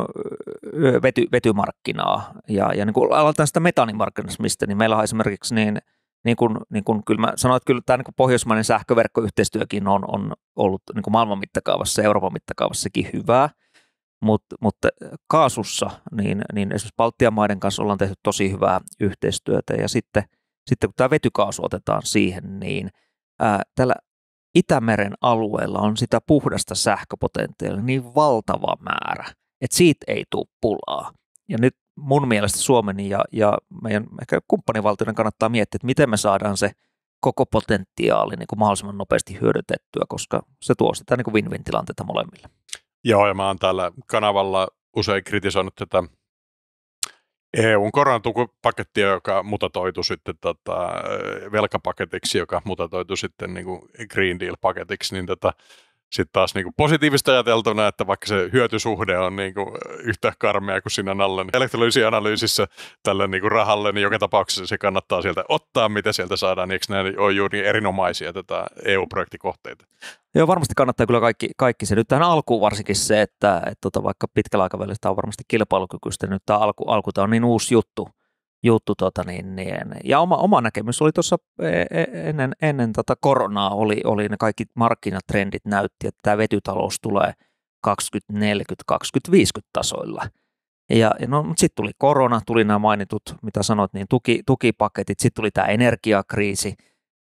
vety, vetymarkkinaa ja, ja niin kuin aloitan sitä metanimarkkinasta, niin meillä on esimerkiksi niin – niin kuin, niin kuin, kyllä mä sanoin, että kyllä tämä niin pohjoismainen sähköverkkoyhteistyökin on, on ollut niin kuin maailman mittakaavassa ja Euroopan mittakaavassakin hyvää, Mut, mutta äh, kaasussa, niin, niin esimerkiksi Baltian maiden kanssa ollaan tehty tosi hyvää yhteistyötä ja sitten, sitten kun tämä vetykaasu otetaan siihen, niin ää, äh, tällä Itämeren alueella on sitä puhdasta sähköpotentiaalia niin valtava määrä, että siitä ei tule pulaa. Ja nyt mun mielestä Suomen ja, ja meidän ehkä kumppanivaltioiden kannattaa miettiä, että miten me saadaan se koko potentiaali niin kuin mahdollisimman nopeasti hyödytettyä, koska se tuo sitä niin kuin win-win-tilanteita molemmille. Joo, ja mä oon täällä kanavalla usein kritisoinut tätä EUn koronatukupakettia, joka mutatoitu sitten tota, velkapaketiksi, joka mutatoitu sitten niin kuin Green Deal-paketiksi, niin tätä, tota, sitten taas niin kuin positiivista ajateltuna, että vaikka se hyötysuhde on niin kuin yhtä karmea kuin siinä Nallen elektrolyysianalyysissä tälle niin kuin rahalle, niin joka tapauksessa se kannattaa sieltä ottaa, mitä sieltä saadaan, niin eikö nämä ole juuri niin erinomaisia tätä EU-projektikohteita? Joo, varmasti kannattaa kyllä kaikki, kaikki se. Nyt tähän alkuun varsinkin se, että, että tota, vaikka pitkällä aikavälillä tämä on varmasti kilpailukykyistä, niin nyt tämä alku, alku tämä on niin uusi juttu, juttu. Tota, niin, niin. Ja oma, oma näkemys oli tuossa e, e, ennen, ennen tätä tota koronaa, oli, oli ne kaikki markkinatrendit näytti, että tämä vetytalous tulee 2040-2050 tasoilla. Ja, no, mutta sitten tuli korona, tuli nämä mainitut, mitä sanoit, niin tuki, tukipaketit, sitten tuli tämä energiakriisi,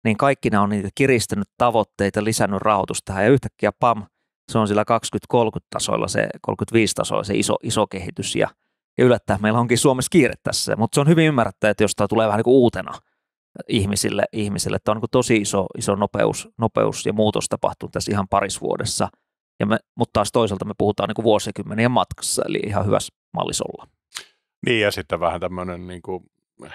niin kaikki nämä on niitä kiristänyt tavoitteita, lisännyt rahoitusta ja yhtäkkiä pam, se on sillä 20-30 tasoilla, se 35 tasoilla se iso, iso kehitys ja – ja yllättää, meillä onkin Suomessa kiire tässä, mutta se on hyvin ymmärrettävä, että jos tämä tulee vähän niin kuin uutena ihmisille, ihmisille. Tämä on niin tosi iso, iso nopeus, nopeus ja muutos tapahtunut tässä ihan parissa vuodessa. Ja me, mutta taas toisaalta me puhutaan niin vuosikymmenien matkassa, eli ihan hyvässä mallissa Niin ja sitten vähän tämmöinen niin kuin eh,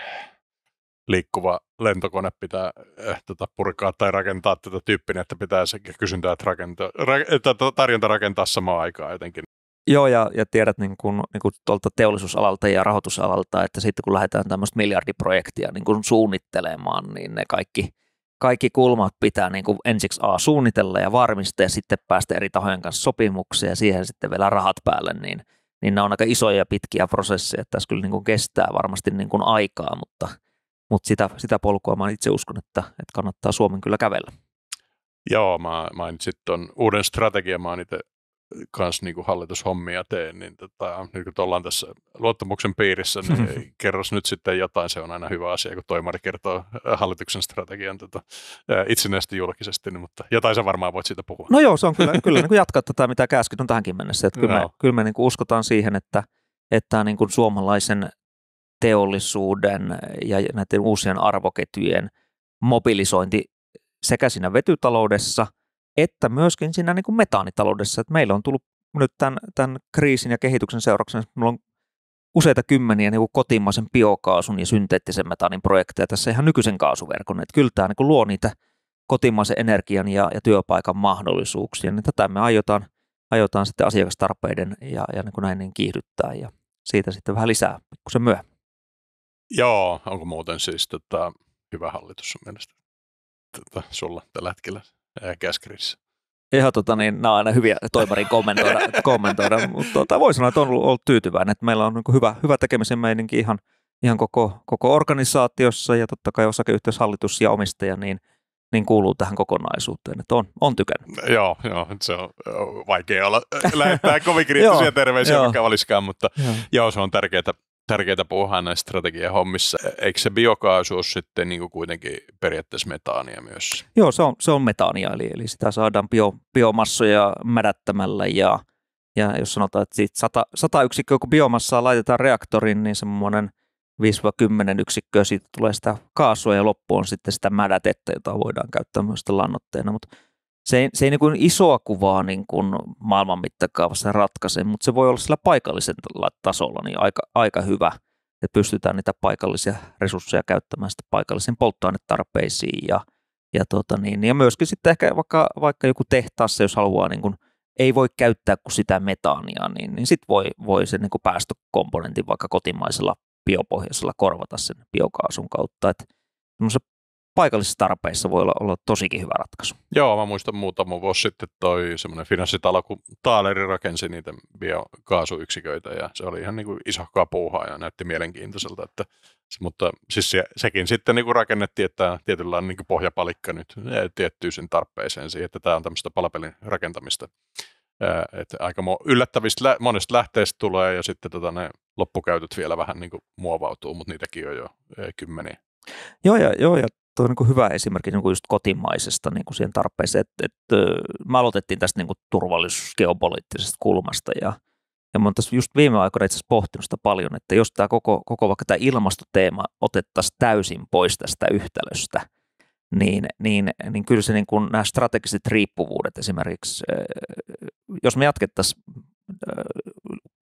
liikkuva lentokone pitää äh, tota, purkaa tai rakentaa tätä tyyppinen, että pitää sekä kysyntää että, rakentaa, ra, että tota, tarjonta rakentaa samaan aikaan jotenkin. Joo, ja, ja tiedät niin kuin, niin kuin tuolta teollisuusalalta ja rahoitusalalta, että sitten kun lähdetään tämmöistä miljardiprojektia niin kuin suunnittelemaan, niin ne kaikki, kaikki kulmat pitää niin kuin ensiksi A suunnitella ja varmistaa ja sitten päästä eri tahojen kanssa sopimukseen ja siihen sitten vielä rahat päälle, niin, niin nämä on aika isoja ja pitkiä prosesseja, että tässä kyllä niin kuin kestää varmasti niin kuin aikaa, mutta, mutta sitä, sitä polkua mä itse uskon, että, että kannattaa Suomen kyllä kävellä. Joo, mä mainitsit tuon uuden strategian, mä oon itse kans niinku hallitushommia teen, niin tota, nyt kun ollaan tässä luottamuksen piirissä, niin mm. kerros nyt sitten jotain, se on aina hyvä asia, kun toimari kertoo äh, hallituksen strategian tota, äh, itsenäisesti julkisesti, niin, mutta jotain sä varmaan voit siitä puhua. No joo, se on kyllä, kyllä niin jatkaa tätä, mitä käskyt on tähänkin mennessä, että kyllä no. me, kyllä me niin kuin uskotaan siihen, että, että niin kuin suomalaisen teollisuuden ja näiden uusien arvoketjujen mobilisointi sekä siinä vetytaloudessa – että myöskin siinä niin kuin metaanitaloudessa, että meillä on tullut nyt tämän, tämän kriisin ja kehityksen seurauksena, meillä on useita kymmeniä niin kuin kotimaisen biokaasun ja synteettisen metaanin projekteja tässä ihan nykyisen kaasuverkon. Että kyllä tämä niin kuin luo niitä kotimaisen energian ja, ja työpaikan mahdollisuuksia, niin tätä me aiotaan, aiotaan sitten asiakastarpeiden ja, ja niin kuin näin niin kiihdyttää ja siitä sitten vähän lisää se myö? Joo, onko muuten siis tota, hyvä hallitus sun mielestä tota, sulla tällä hetkellä Äh, käskrissä. Ihan tota, niin, nämä on aina hyviä toimarin kommentoida, <laughs> kommentoida mutta tota, voi sanoa, että on ollut, ollut tyytyväinen, että meillä on niin hyvä, hyvä tekemisen meininki ihan, ihan koko, koko organisaatiossa ja totta kai osakeyhtiöshallitus ja omistaja, niin, niin kuuluu tähän kokonaisuuteen, että on, on tykännyt. Joo, joo, se on vaikea olla, lähettää kovin kriittisiä <laughs> terveisiä, mikä olisikaan, mutta joo. joo, se on tärkeää tärkeää puhua näistä strategiahommissa. E-, eikö se biokaasu ole sitten niin kuin kuitenkin periaatteessa metaania myös? Joo, se on, se on metaania, eli, eli sitä saadaan bio, biomassoja mädättämällä ja, ja jos sanotaan, että siitä 100, 100 yksikköä kun biomassaa laitetaan reaktoriin, niin semmoinen 5-10 yksikköä siitä tulee sitä kaasua ja loppuun sitten sitä mädätettä, jota voidaan käyttää myös lannoitteena, mutta se ei, se ei niin kuin isoa kuvaa niin kuin maailman mittakaavassa ratkaise, mutta se voi olla sillä paikallisella tasolla niin aika, aika hyvä, että pystytään niitä paikallisia resursseja käyttämään sitä paikallisiin polttoainetarpeisiin ja, ja, tota niin, ja myöskin sitten ehkä vaikka, vaikka joku tehtaassa, jos haluaa niin kuin, ei voi käyttää kuin sitä metaania, niin, niin sitten voi, voi sen niin päästökomponentin vaikka kotimaisella biopohjaisella korvata sen biokaasun kautta. Että paikallisissa tarpeissa voi olla, olla tosikin hyvä ratkaisu. Joo, mä muistan muutama vuosi sitten toi semmoinen finanssitalo, kun Taaleri rakensi niitä biokaasuyksiköitä ja se oli ihan niin kuin iso puuhaa ja näytti mielenkiintoiselta, että mutta siis se, sekin sitten niin kuin rakennettiin, että tietyllä on niin kuin pohjapalikka nyt tiettyyn sen tarpeeseen siihen, että tämä on tämmöistä palapelin rakentamista. Että aika yllättävistä monista lähteestä tulee ja sitten tota ne loppukäytöt vielä vähän niin kuin muovautuu, mutta niitäkin on jo kymmeniä. Joo ja, joo, ja Tuo on niin kuin hyvä esimerkki niin kuin just kotimaisesta niin kuin siihen tarpeeseen. Että, että me aloitettiin tästä niin kuin turvallisuusgeopoliittisesta kulmasta ja, ja mä oon tässä just viime aikoina itse pohtinut sitä paljon, että jos tämä koko, koko vaikka tämä ilmastoteema otettaisiin täysin pois tästä yhtälöstä, niin, niin, niin kyllä se niin kuin nämä strategiset riippuvuudet esimerkiksi, jos me jatkettaisiin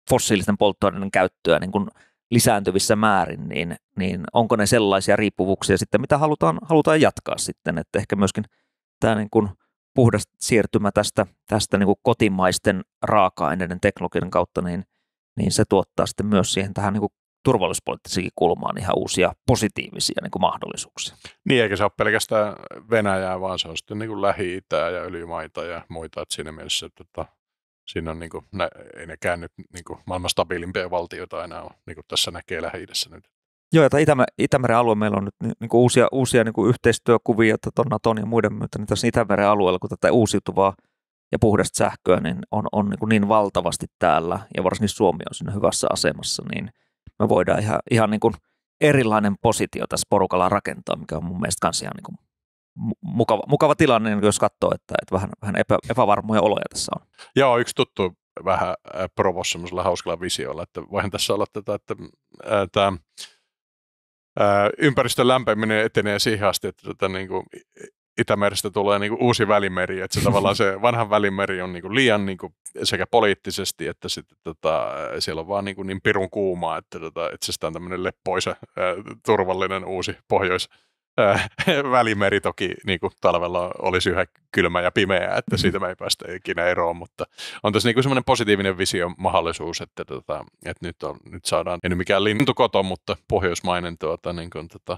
fossiilisten polttoaineiden käyttöä niin kuin lisääntyvissä määrin, niin, niin onko ne sellaisia riippuvuuksia sitten, mitä halutaan, halutaan jatkaa sitten, että ehkä myöskin tämä niin kuin puhdas siirtymä tästä, tästä niin kuin kotimaisten raaka-aineiden teknologian kautta, niin, niin se tuottaa sitten myös siihen tähän niin kuin turvallisuuspoliittisiin kulmaan ihan uusia positiivisia niin kuin mahdollisuuksia. Niin, eikä se ole pelkästään Venäjää, vaan se on sitten niin lähi ja öljymaita ja muita, että siinä mielessä että tota, siinä on, niin kuin, nä, ei nekään nyt niin kuin, maailman stabiilimpia valtioita enää ole, niin kuin tässä näkee lähi nyt. Joo, ja Itämeren, Itämeren alue meillä on nyt niin kuin uusia, uusia niin kuin yhteistyökuvia tuon tota Naton ja muiden myötä, niin tässä Itämeren alueella, kun tätä uusiutuvaa ja puhdasta sähköä niin on, on niin, kuin niin valtavasti täällä, ja varsinkin Suomi on siinä hyvässä asemassa, niin me voidaan ihan, ihan niin kuin erilainen positio tässä porukalla rakentaa, mikä on mun mielestä kanssa ihan niin kuin mukava, mukava tilanne, niin jos katsoo, että, että vähän, vähän epä, epävarmoja oloja tässä on. Joo, yksi tuttu vähän äh, provos semmoisella hauskalla visiolla, että voihan tässä olla tätä, että äh, ää, tämä äh, ää, ympäristön lämpeneminen etenee siihen asti, että tätä, niin kuin, Itämerestä tulee niin kuin, uusi välimeri, että se <laughs> tavallaan se vanha välimeri on niin kuin, liian niin kuin, sekä poliittisesti että sitten tota, siellä on vaan niin, kuin, niin pirun kuumaa, että tota, itsestään tämmöinen leppoisa, ää, turvallinen uusi pohjois <laughs> välimeri toki niin kuin talvella olisi yhä kylmä ja pimeä, että mm-hmm. siitä me ei päästä ikinä eroon, mutta on tässä niin semmoinen positiivinen visio mahdollisuus, että, tota, että nyt, on, nyt saadaan, en nyt mikään lintukoto, mutta pohjoismainen tuota, niin kuin, tota,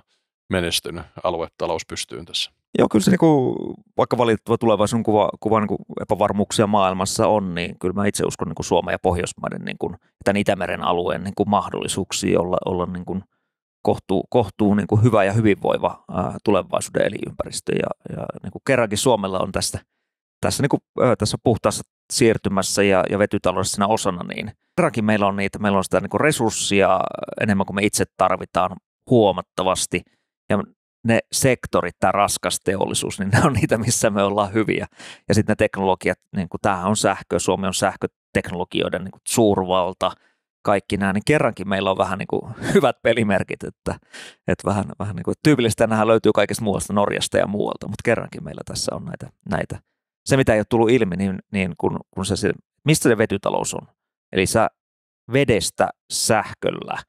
menestynyt aluetalous pystyyn tässä. Joo, kyllä se niin kuin, vaikka valitettava tulevaisuuden kuva, kuva niin kuin epävarmuuksia maailmassa on, niin kyllä mä itse uskon niin kuin Suomen ja Pohjoismaiden niin kuin, tämän Itämeren alueen niin kuin mahdollisuuksia olla, olla niin kuin – kohtuu, kohtuu niin kuin hyvä ja hyvinvoiva tulevaisuuden elinympäristö. Ja, ja niin kuin kerrankin Suomella on tästä, tässä, niin kuin, tässä puhtaassa siirtymässä ja, ja vetytaloudessa osana, niin kerrankin meillä on niitä, meillä on sitä niin kuin resurssia enemmän kuin me itse tarvitaan huomattavasti. Ja ne sektorit, tämä raskas teollisuus, niin <laughs> ne on niitä, missä me ollaan hyviä. Ja sitten ne teknologiat, niin kuin tämähän on sähkö, Suomi on sähköteknologioiden niin kuin suurvalta – kaikki nämä, niin kerrankin meillä on vähän niin kuin hyvät pelimerkit, että, että vähän, vähän niin kuin, tyypillistä nämä löytyy kaikesta muualta Norjasta ja muualta, mutta kerrankin meillä tässä on näitä, näitä. se mitä ei ole tullut ilmi, niin, niin kun, kun se, se, mistä se vetytalous on, eli sä vedestä sähköllä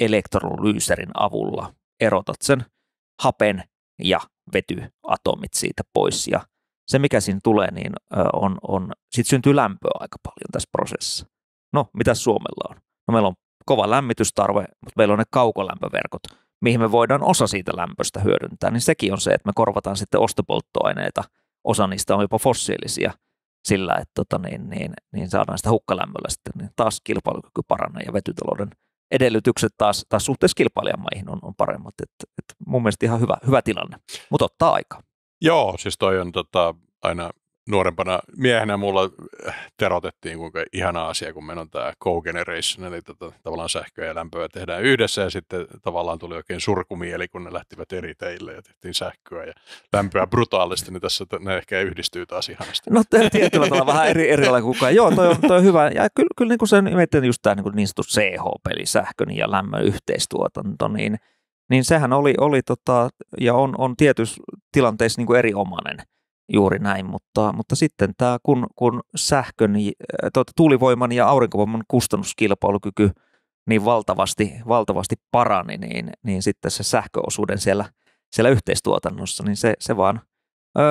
elektrolyyserin avulla erotat sen hapen ja vetyatomit siitä pois ja se, mikä siinä tulee, niin on, on, siitä syntyy lämpöä aika paljon tässä prosessissa. No, mitä Suomella on? No meillä on kova lämmitystarve, mutta meillä on ne kaukolämpöverkot, mihin me voidaan osa siitä lämpöstä hyödyntää, niin sekin on se, että me korvataan sitten ostopolttoaineita, osa niistä on jopa fossiilisia, sillä, että tota, niin, niin, niin saadaan sitä hukkalämmöllä sitten niin taas kilpailukyky paranee ja vetytalouden edellytykset taas, taas suhteessa kilpailijamaihin on, on paremmat. Et, et mun mielestä ihan hyvä, hyvä tilanne, mutta ottaa aikaa. Joo, siis toi on tota, aina nuorempana miehenä mulla terotettiin, kuinka ihana asia, kun meillä on tämä co-generation, eli tätä, tota, tavallaan sähköä ja lämpöä tehdään yhdessä, ja sitten tavallaan tuli oikein surkumieli, kun ne lähtivät eri teille ja tehtiin sähköä ja lämpöä brutaalisti, niin tässä ne ehkä yhdistyy taas ihanasti. No tietyllä tavalla vähän eri, eri kuin kukaan. Joo, toi on, toi on hyvä. Ja kyllä, kyllä niin kuin se mietin just tämä niin, niin sanottu CHP, eli sähkön ja lämmön yhteistuotanto, niin, niin sehän oli, oli tota, ja on, on tietyissä tilanteissa niin kuin eriomainen – Juuri näin, mutta, mutta sitten tämä, kun, kun sähkön, tuota, tuulivoiman ja aurinkovoiman kustannuskilpailukyky niin valtavasti, valtavasti parani, niin, niin sitten se sähköosuuden siellä, siellä yhteistuotannossa, niin se, se vaan ö,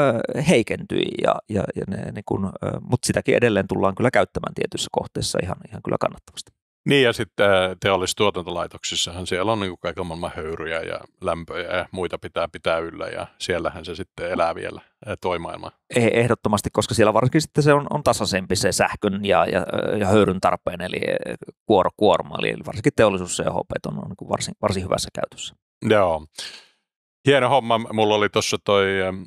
heikentyi, ja, ja, ja ne, niin kun, ö, mutta sitäkin edelleen tullaan kyllä käyttämään tietyissä kohteissa ihan, ihan kyllä kannattavasti. Niin ja sitten äh, teollistuotantolaitoksissahan siellä on niin kaiken maailman höyryjä ja lämpöjä ja muita pitää pitää yllä ja siellähän se sitten elää vielä äh, toi maailma. Eh, ehdottomasti, koska siellä varsinkin sitten se on, on tasaisempi se sähkön ja, ja, ja höyryn tarpeen eli äh, kuoro kuorma, eli varsinkin teollisuus ja HP on niin varsin, varsin hyvässä käytössä. Joo hieno homma. Mulla oli tuossa toi ähm,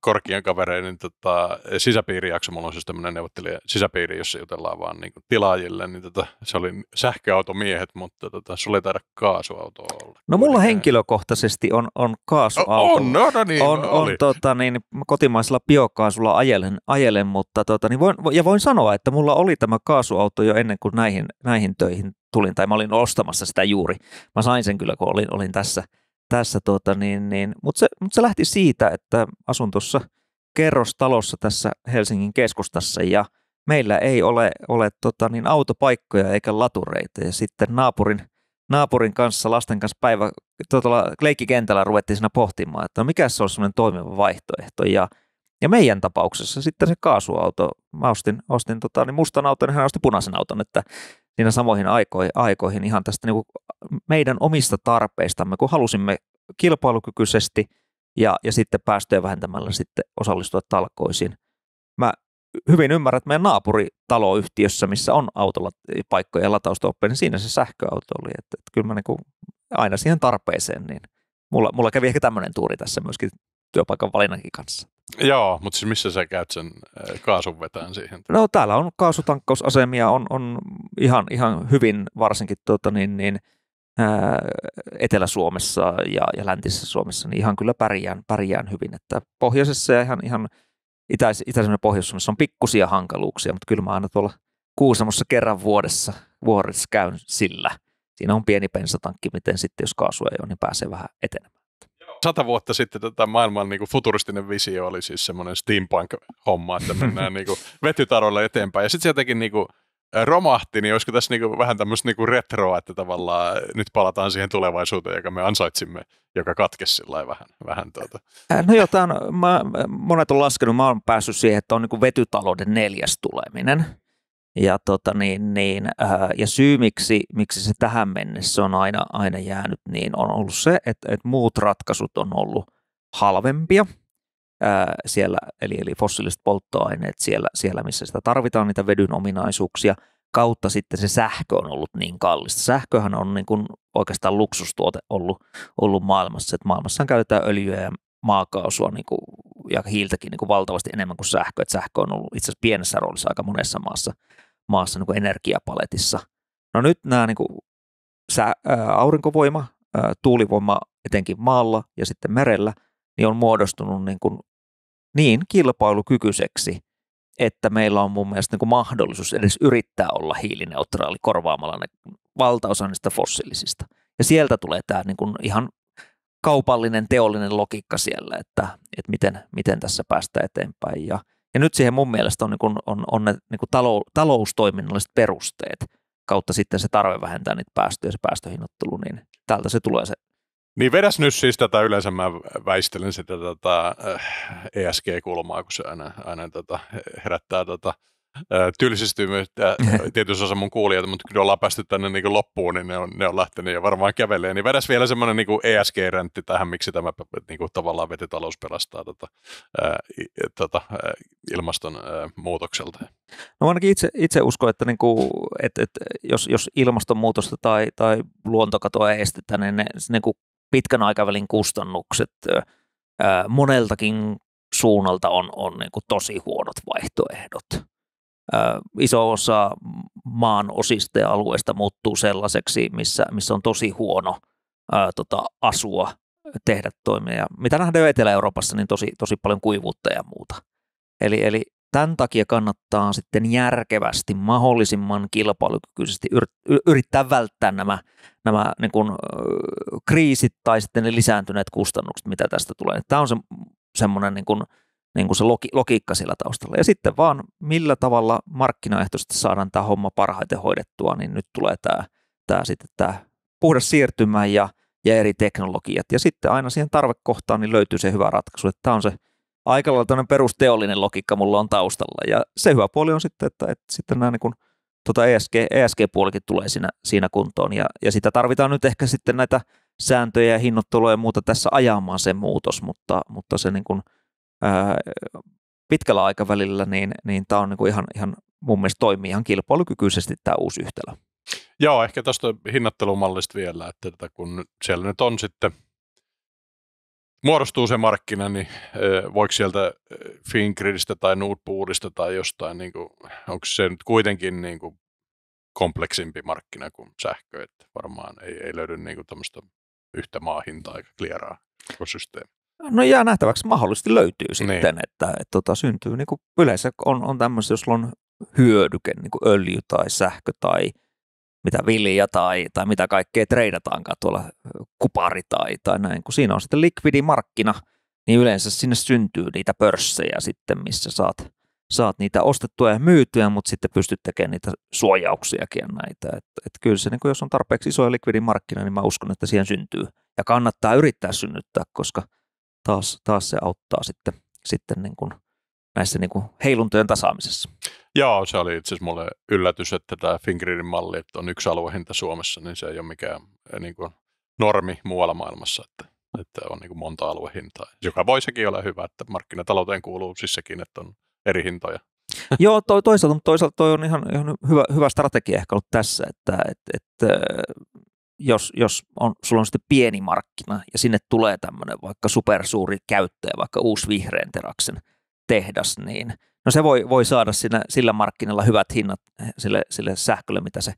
Korkien kavereiden tota, sisäpiirijakso. Mulla on siis tämmöinen neuvottelija sisäpiiri, jossa jutellaan vaan niin kuin tilaajille. Niin tota, se oli sähköautomiehet, mutta tota, sulla ei taida kaasuautoa olla. No mulla Kuitenkin. henkilökohtaisesti on, on kaasuauto. On, no, no niin, on, on tota, niin, kotimaisella biokaasulla ajelen, ajelen mutta tota, niin voin, ja voin sanoa, että mulla oli tämä kaasuauto jo ennen kuin näihin, näihin töihin tulin, tai mä olin ostamassa sitä juuri. Mä sain sen kyllä, kun olin, olin tässä – tässä tuota, niin, niin, mutta se, mut se lähti siitä, että asun tuossa kerrostalossa tässä Helsingin keskustassa ja meillä ei ole, ole tota, niin autopaikkoja eikä latureita. Ja sitten naapurin, naapurin kanssa, lasten kanssa päivä tuota, leikkikentällä ruvettiin siinä pohtimaan, että no mikä se olisi sellainen toimiva vaihtoehto. Ja, ja meidän tapauksessa sitten se kaasuauto, mä ostin, ostin tota, niin mustan auton ja hän osti punaisen auton, että niin samoihin aikoihin, aikoihin ihan tästä niin meidän omista tarpeistamme, kun halusimme kilpailukykyisesti ja, ja sitten päästöjä vähentämällä sitten osallistua talkoisiin. Mä hyvin ymmärrän, että meidän naapuritaloyhtiössä, missä on autolla paikkoja ja lataustoppia, niin siinä se sähköauto oli. Että, että kyllä mä niin kuin aina siihen tarpeeseen, niin mulla, mulla kävi ehkä tämmöinen tuuri tässä myöskin työpaikan valinnankin kanssa. Joo, mutta siis missä sä käyt sen eh, kaasun vetään siihen? No täällä on kaasutankkausasemia, on, on ihan, ihan hyvin varsinkin tuota, niin, niin, Etelä-Suomessa ja, ja Läntisessä Suomessa, niin ihan kyllä pärjään, pärjään hyvin. Että pohjoisessa ja ihan, ihan itäis, itäisessä Pohjois-Suomessa on pikkusia hankaluuksia, mutta kyllä mä aina tuolla Kuusamossa kerran vuodessa, vuodessa käyn sillä. Siinä on pieni pensatankki, miten sitten jos kaasua ei ole, niin pääsee vähän etenemään. Sata vuotta sitten tätä tota maailman niin kuin futuristinen visio oli siis semmoinen steampunk-homma, että mennään <laughs> niin kuin vetytaroilla eteenpäin. Ja sitten se jotenkin niin kuin, romahti, niin olisiko tässä niinku vähän tämmöistä niinku retroa, että tavallaan nyt palataan siihen tulevaisuuteen, joka me ansaitsimme, joka katkesi sillä vähän. vähän tuota. No joo, tämän, mä, monet on laskenut, mä oon päässyt siihen, että on niinku vetytalouden neljäs tuleminen. Ja, tota niin, niin, ää, ja syy, miksi, miksi se tähän mennessä on aina, aina jäänyt, niin on ollut se, että, että muut ratkaisut on ollut halvempia – ää, siellä, eli, eli fossiiliset polttoaineet siellä, siellä, missä sitä tarvitaan niitä vedyn ominaisuuksia, kautta sitten se sähkö on ollut niin kallista. Sähköhän on niin kuin oikeastaan luksustuote ollut, ollut maailmassa, että maailmassa käytetään öljyä ja maakaasua niin kuin, ja hiiltäkin niin kuin valtavasti enemmän kuin sähköä. Että sähkö on ollut itse asiassa pienessä roolissa aika monessa maassa, maassa niin kuin energiapaletissa. No nyt nämä niin kuin, sä, ää, aurinkovoima, ää, tuulivoima etenkin maalla ja sitten merellä, niin on muodostunut niin kuin niin kilpailukykyiseksi, että meillä on mun mielestä niin mahdollisuus edes yrittää olla hiilineutraali korvaamalla ne valtaosa niistä fossiilisista. Ja sieltä tulee tämä niin kuin ihan kaupallinen, teollinen logiikka siellä, että, että miten, miten tässä päästä eteenpäin. Ja, ja nyt siihen mun mielestä on, niin kuin, on, on ne niin kuin talou, taloustoiminnalliset perusteet kautta sitten se tarve vähentää niitä päästöjä, se päästöhinnoittelu, niin täältä se tulee se niin vedäs nyt siis tätä, yleensä mä väistelen sitä tätä äh, ESG-kulmaa, kun se aina, aina tätä, tota, herättää tätä, tota, äh, tylsistymyyttä <laughs> tietysti osa mun kuulijoita, mutta kun ollaan päästy tänne niin loppuun, niin ne on, ne on lähtenyt ja varmaan kävelee. Niin vedäs vielä semmoinen niin ESG-räntti tähän, miksi tämä niin kuin, tavallaan vetitalous pelastaa tota, ää, äh, e, tota, ilmastonmuutokselta. No ainakin itse, itse uskon, että, niin kuin, että, että jos, jos ilmastonmuutosta tai, tai luontokatoa ei estetä, niin ne, niin kuin pitkän aikavälin kustannukset moneltakin suunnalta on, on niin kuin tosi huonot vaihtoehdot. iso osa maan osista ja alueista muuttuu sellaiseksi, missä, missä on tosi huono ää, tota, asua, tehdä toimia. Ja mitä nähdään jo Etelä-Euroopassa, niin tosi, tosi paljon kuivuutta ja muuta. Eli, eli Tämän takia kannattaa sitten järkevästi, mahdollisimman kilpailukykyisesti yrittää välttää nämä, nämä niin kuin, kriisit tai sitten ne lisääntyneet kustannukset, mitä tästä tulee. Tämä on se, semmoinen niin kuin, niin kuin se logi, logiikka sillä taustalla. Ja sitten vaan, millä tavalla markkinaehtoisesti saadaan tämä homma parhaiten hoidettua, niin nyt tulee tämä, tämä, sitten, tämä puhdas siirtymä ja, ja eri teknologiat. Ja sitten aina siihen tarvekohtaan niin löytyy se hyvä ratkaisu. Että tämä on se aika lailla tämmöinen perusteollinen logiikka mulla on taustalla. Ja se hyvä puoli on sitten, että, että sitten nämä niin kuin, tota ESG, ESG-puolikin tulee siinä, siinä kuntoon. Ja, ja sitä tarvitaan nyt ehkä sitten näitä sääntöjä ja hinnoittelua ja muuta tässä ajamaan se muutos, mutta, mutta se niin kuin, ää, pitkällä aikavälillä niin, niin tämä on niin kuin ihan, ihan mun mielestä toimii ihan kilpailukykyisesti tämä uusi yhtälö. Joo, ehkä tästä hinnattelumallista vielä, että kun siellä nyt on sitten muodostuu se markkina, niin voiko sieltä Fingridistä tai Nordpoolista tai jostain, niin kuin, onko se nyt kuitenkin niin kuin kompleksimpi markkina kuin sähkö, että varmaan ei, ei löydy niin kuin tämmöistä yhtä maahintaa eikä klieraa systeemiä. No jää nähtäväksi, mahdollisesti löytyy niin. sitten, niin. että, että tota, syntyy niin kuin yleensä on, on tämmöistä, jos on hyödyke, niin kuin öljy tai sähkö tai mitä vilja tai, tai mitä kaikkea treidataankaan tuolla kupari tai, tai näin. Kun siinä on sitten likvidimarkkina, niin yleensä sinne syntyy niitä pörssejä sitten, missä saat, saat niitä ostettua ja myytyä, mutta sitten pystyt tekemään niitä suojauksiakin ja näitä. Et, et kyllä se, niin jos on tarpeeksi iso likvidimarkkina, niin mä uskon, että siihen syntyy. Ja kannattaa yrittää synnyttää, koska taas, taas se auttaa sitten, sitten niin kuin näissä niin kuin heiluntojen tasaamisessa. Joo, se oli itse asiassa mulle yllätys, että tämä Fingridin malli, että on yksi aluehinta Suomessa, niin se ei ole mikään eh, niin kuin normi muualla maailmassa, että, että on niin kuin monta aluehintaa, joka voi sekin olla hyvä, että markkinatalouteen kuuluu siis sekin, että on eri hintoja. <laughs> Joo, toi, toisaalta, mutta toisaalta toi on ihan, ihan hyvä, hyvä strategia ehkä ollut tässä, että että että eh, jos, jos on, sulla on sitten pieni markkina ja sinne tulee tämmöinen vaikka supersuuri käyttäjä, vaikka uusi vihreän teräksen, tehdas, niin no se voi, voi saada siinä, sillä markkinalla hyvät hinnat eh, sille, sille sähkölle, mitä se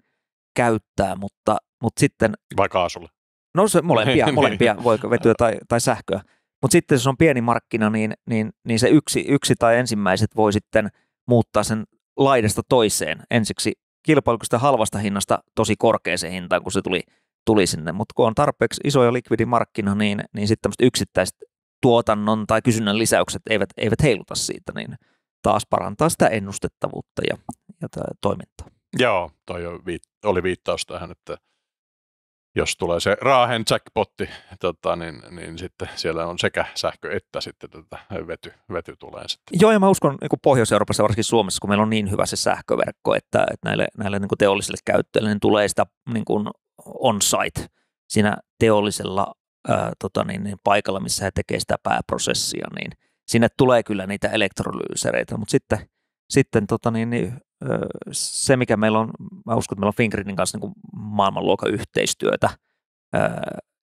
käyttää, mutta, mutta sitten... Vai kaasulle? No se molempia, <laughs> <laughs> molempia voi vetyä tai, tai sähköä. Mutta sitten jos on pieni markkina, niin, niin, niin se yksi, yksi tai ensimmäiset voi sitten muuttaa sen laidasta toiseen. Ensiksi kilpailukystä halvasta hinnasta tosi korkeaseen hintaan, kun se tuli, tuli sinne. Mutta kun on tarpeeksi iso ja likvidi markkina, niin, niin sitten tämmöiset yksittäiset tuotannon tai kysynnän lisäykset eivät, eivät heiluta siitä, niin taas parantaa sitä ennustettavuutta ja, ja toimintaa. Joo, toi oli viittaus tähän, että jos tulee se Raahen jackpotti, tota, niin, niin, sitten siellä on sekä sähkö että sitten tätä vety, vety tulee sitten. Joo, ja mä uskon niin Pohjois-Euroopassa, varsinkin Suomessa, kun meillä on niin hyvä se sähköverkko, että, että näille, näille niin teollisille käyttäjille niin tulee sitä niin on-site siinä teollisella ää, tota niin, niin paikalla, missä he tekevät sitä pääprosessia, niin sinne tulee kyllä niitä elektrolyysereitä, mutta sitten, sitten tota niin, niin, se, mikä meillä on, mä uskon, että meillä on Fingridin kanssa niin maailmanluokan yhteistyötä, että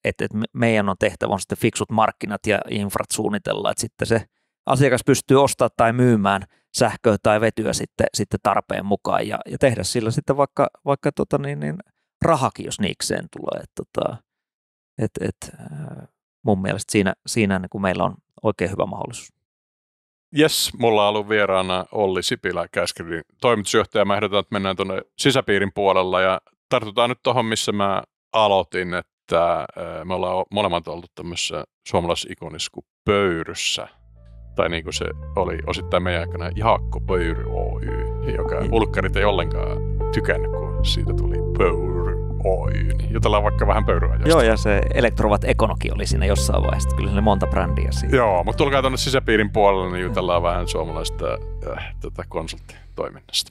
että meidän on tehtävä on sitten fiksut markkinat ja infrat suunnitella, että sitten se asiakas pystyy ostamaan tai myymään sähköä tai vetyä sitten, sitten tarpeen mukaan ja, ja tehdä sillä sitten vaikka, vaikka tota niin, niin rahakin, jos niikseen tulee. Että, tota, et, et, äh, mun mielestä siinä, siinä niin kuin meillä on oikein hyvä mahdollisuus. Jes, mulla on ollut vieraana Olli Sipilä, Käskyrin toimitusjohtaja. Mä ehdotan, että mennään tuonne sisäpiirin puolella ja tartutaan nyt tuohon, missä mä aloitin, että äh, me ollaan molemmat oltu tämmöisessä suomalaisessa pöyryssä tai niin kuin se oli osittain meidän aikana Jaakko Pöyry Oy, joka niin. ulkkarit ei ollenkaan tykännyt, kun siitä tuli Pöyry. Oy, jutellaan vaikka vähän pöyryajasta. Joo, ja se Elektrovat Ekonoki oli siinä jossain vaiheessa, kyllä ne monta brändiä siinä. Joo, mutta tulkaa tuonne sisäpiirin puolelle, niin jutellaan vähän suomalaista äh, tätä tota konsulttitoiminnasta.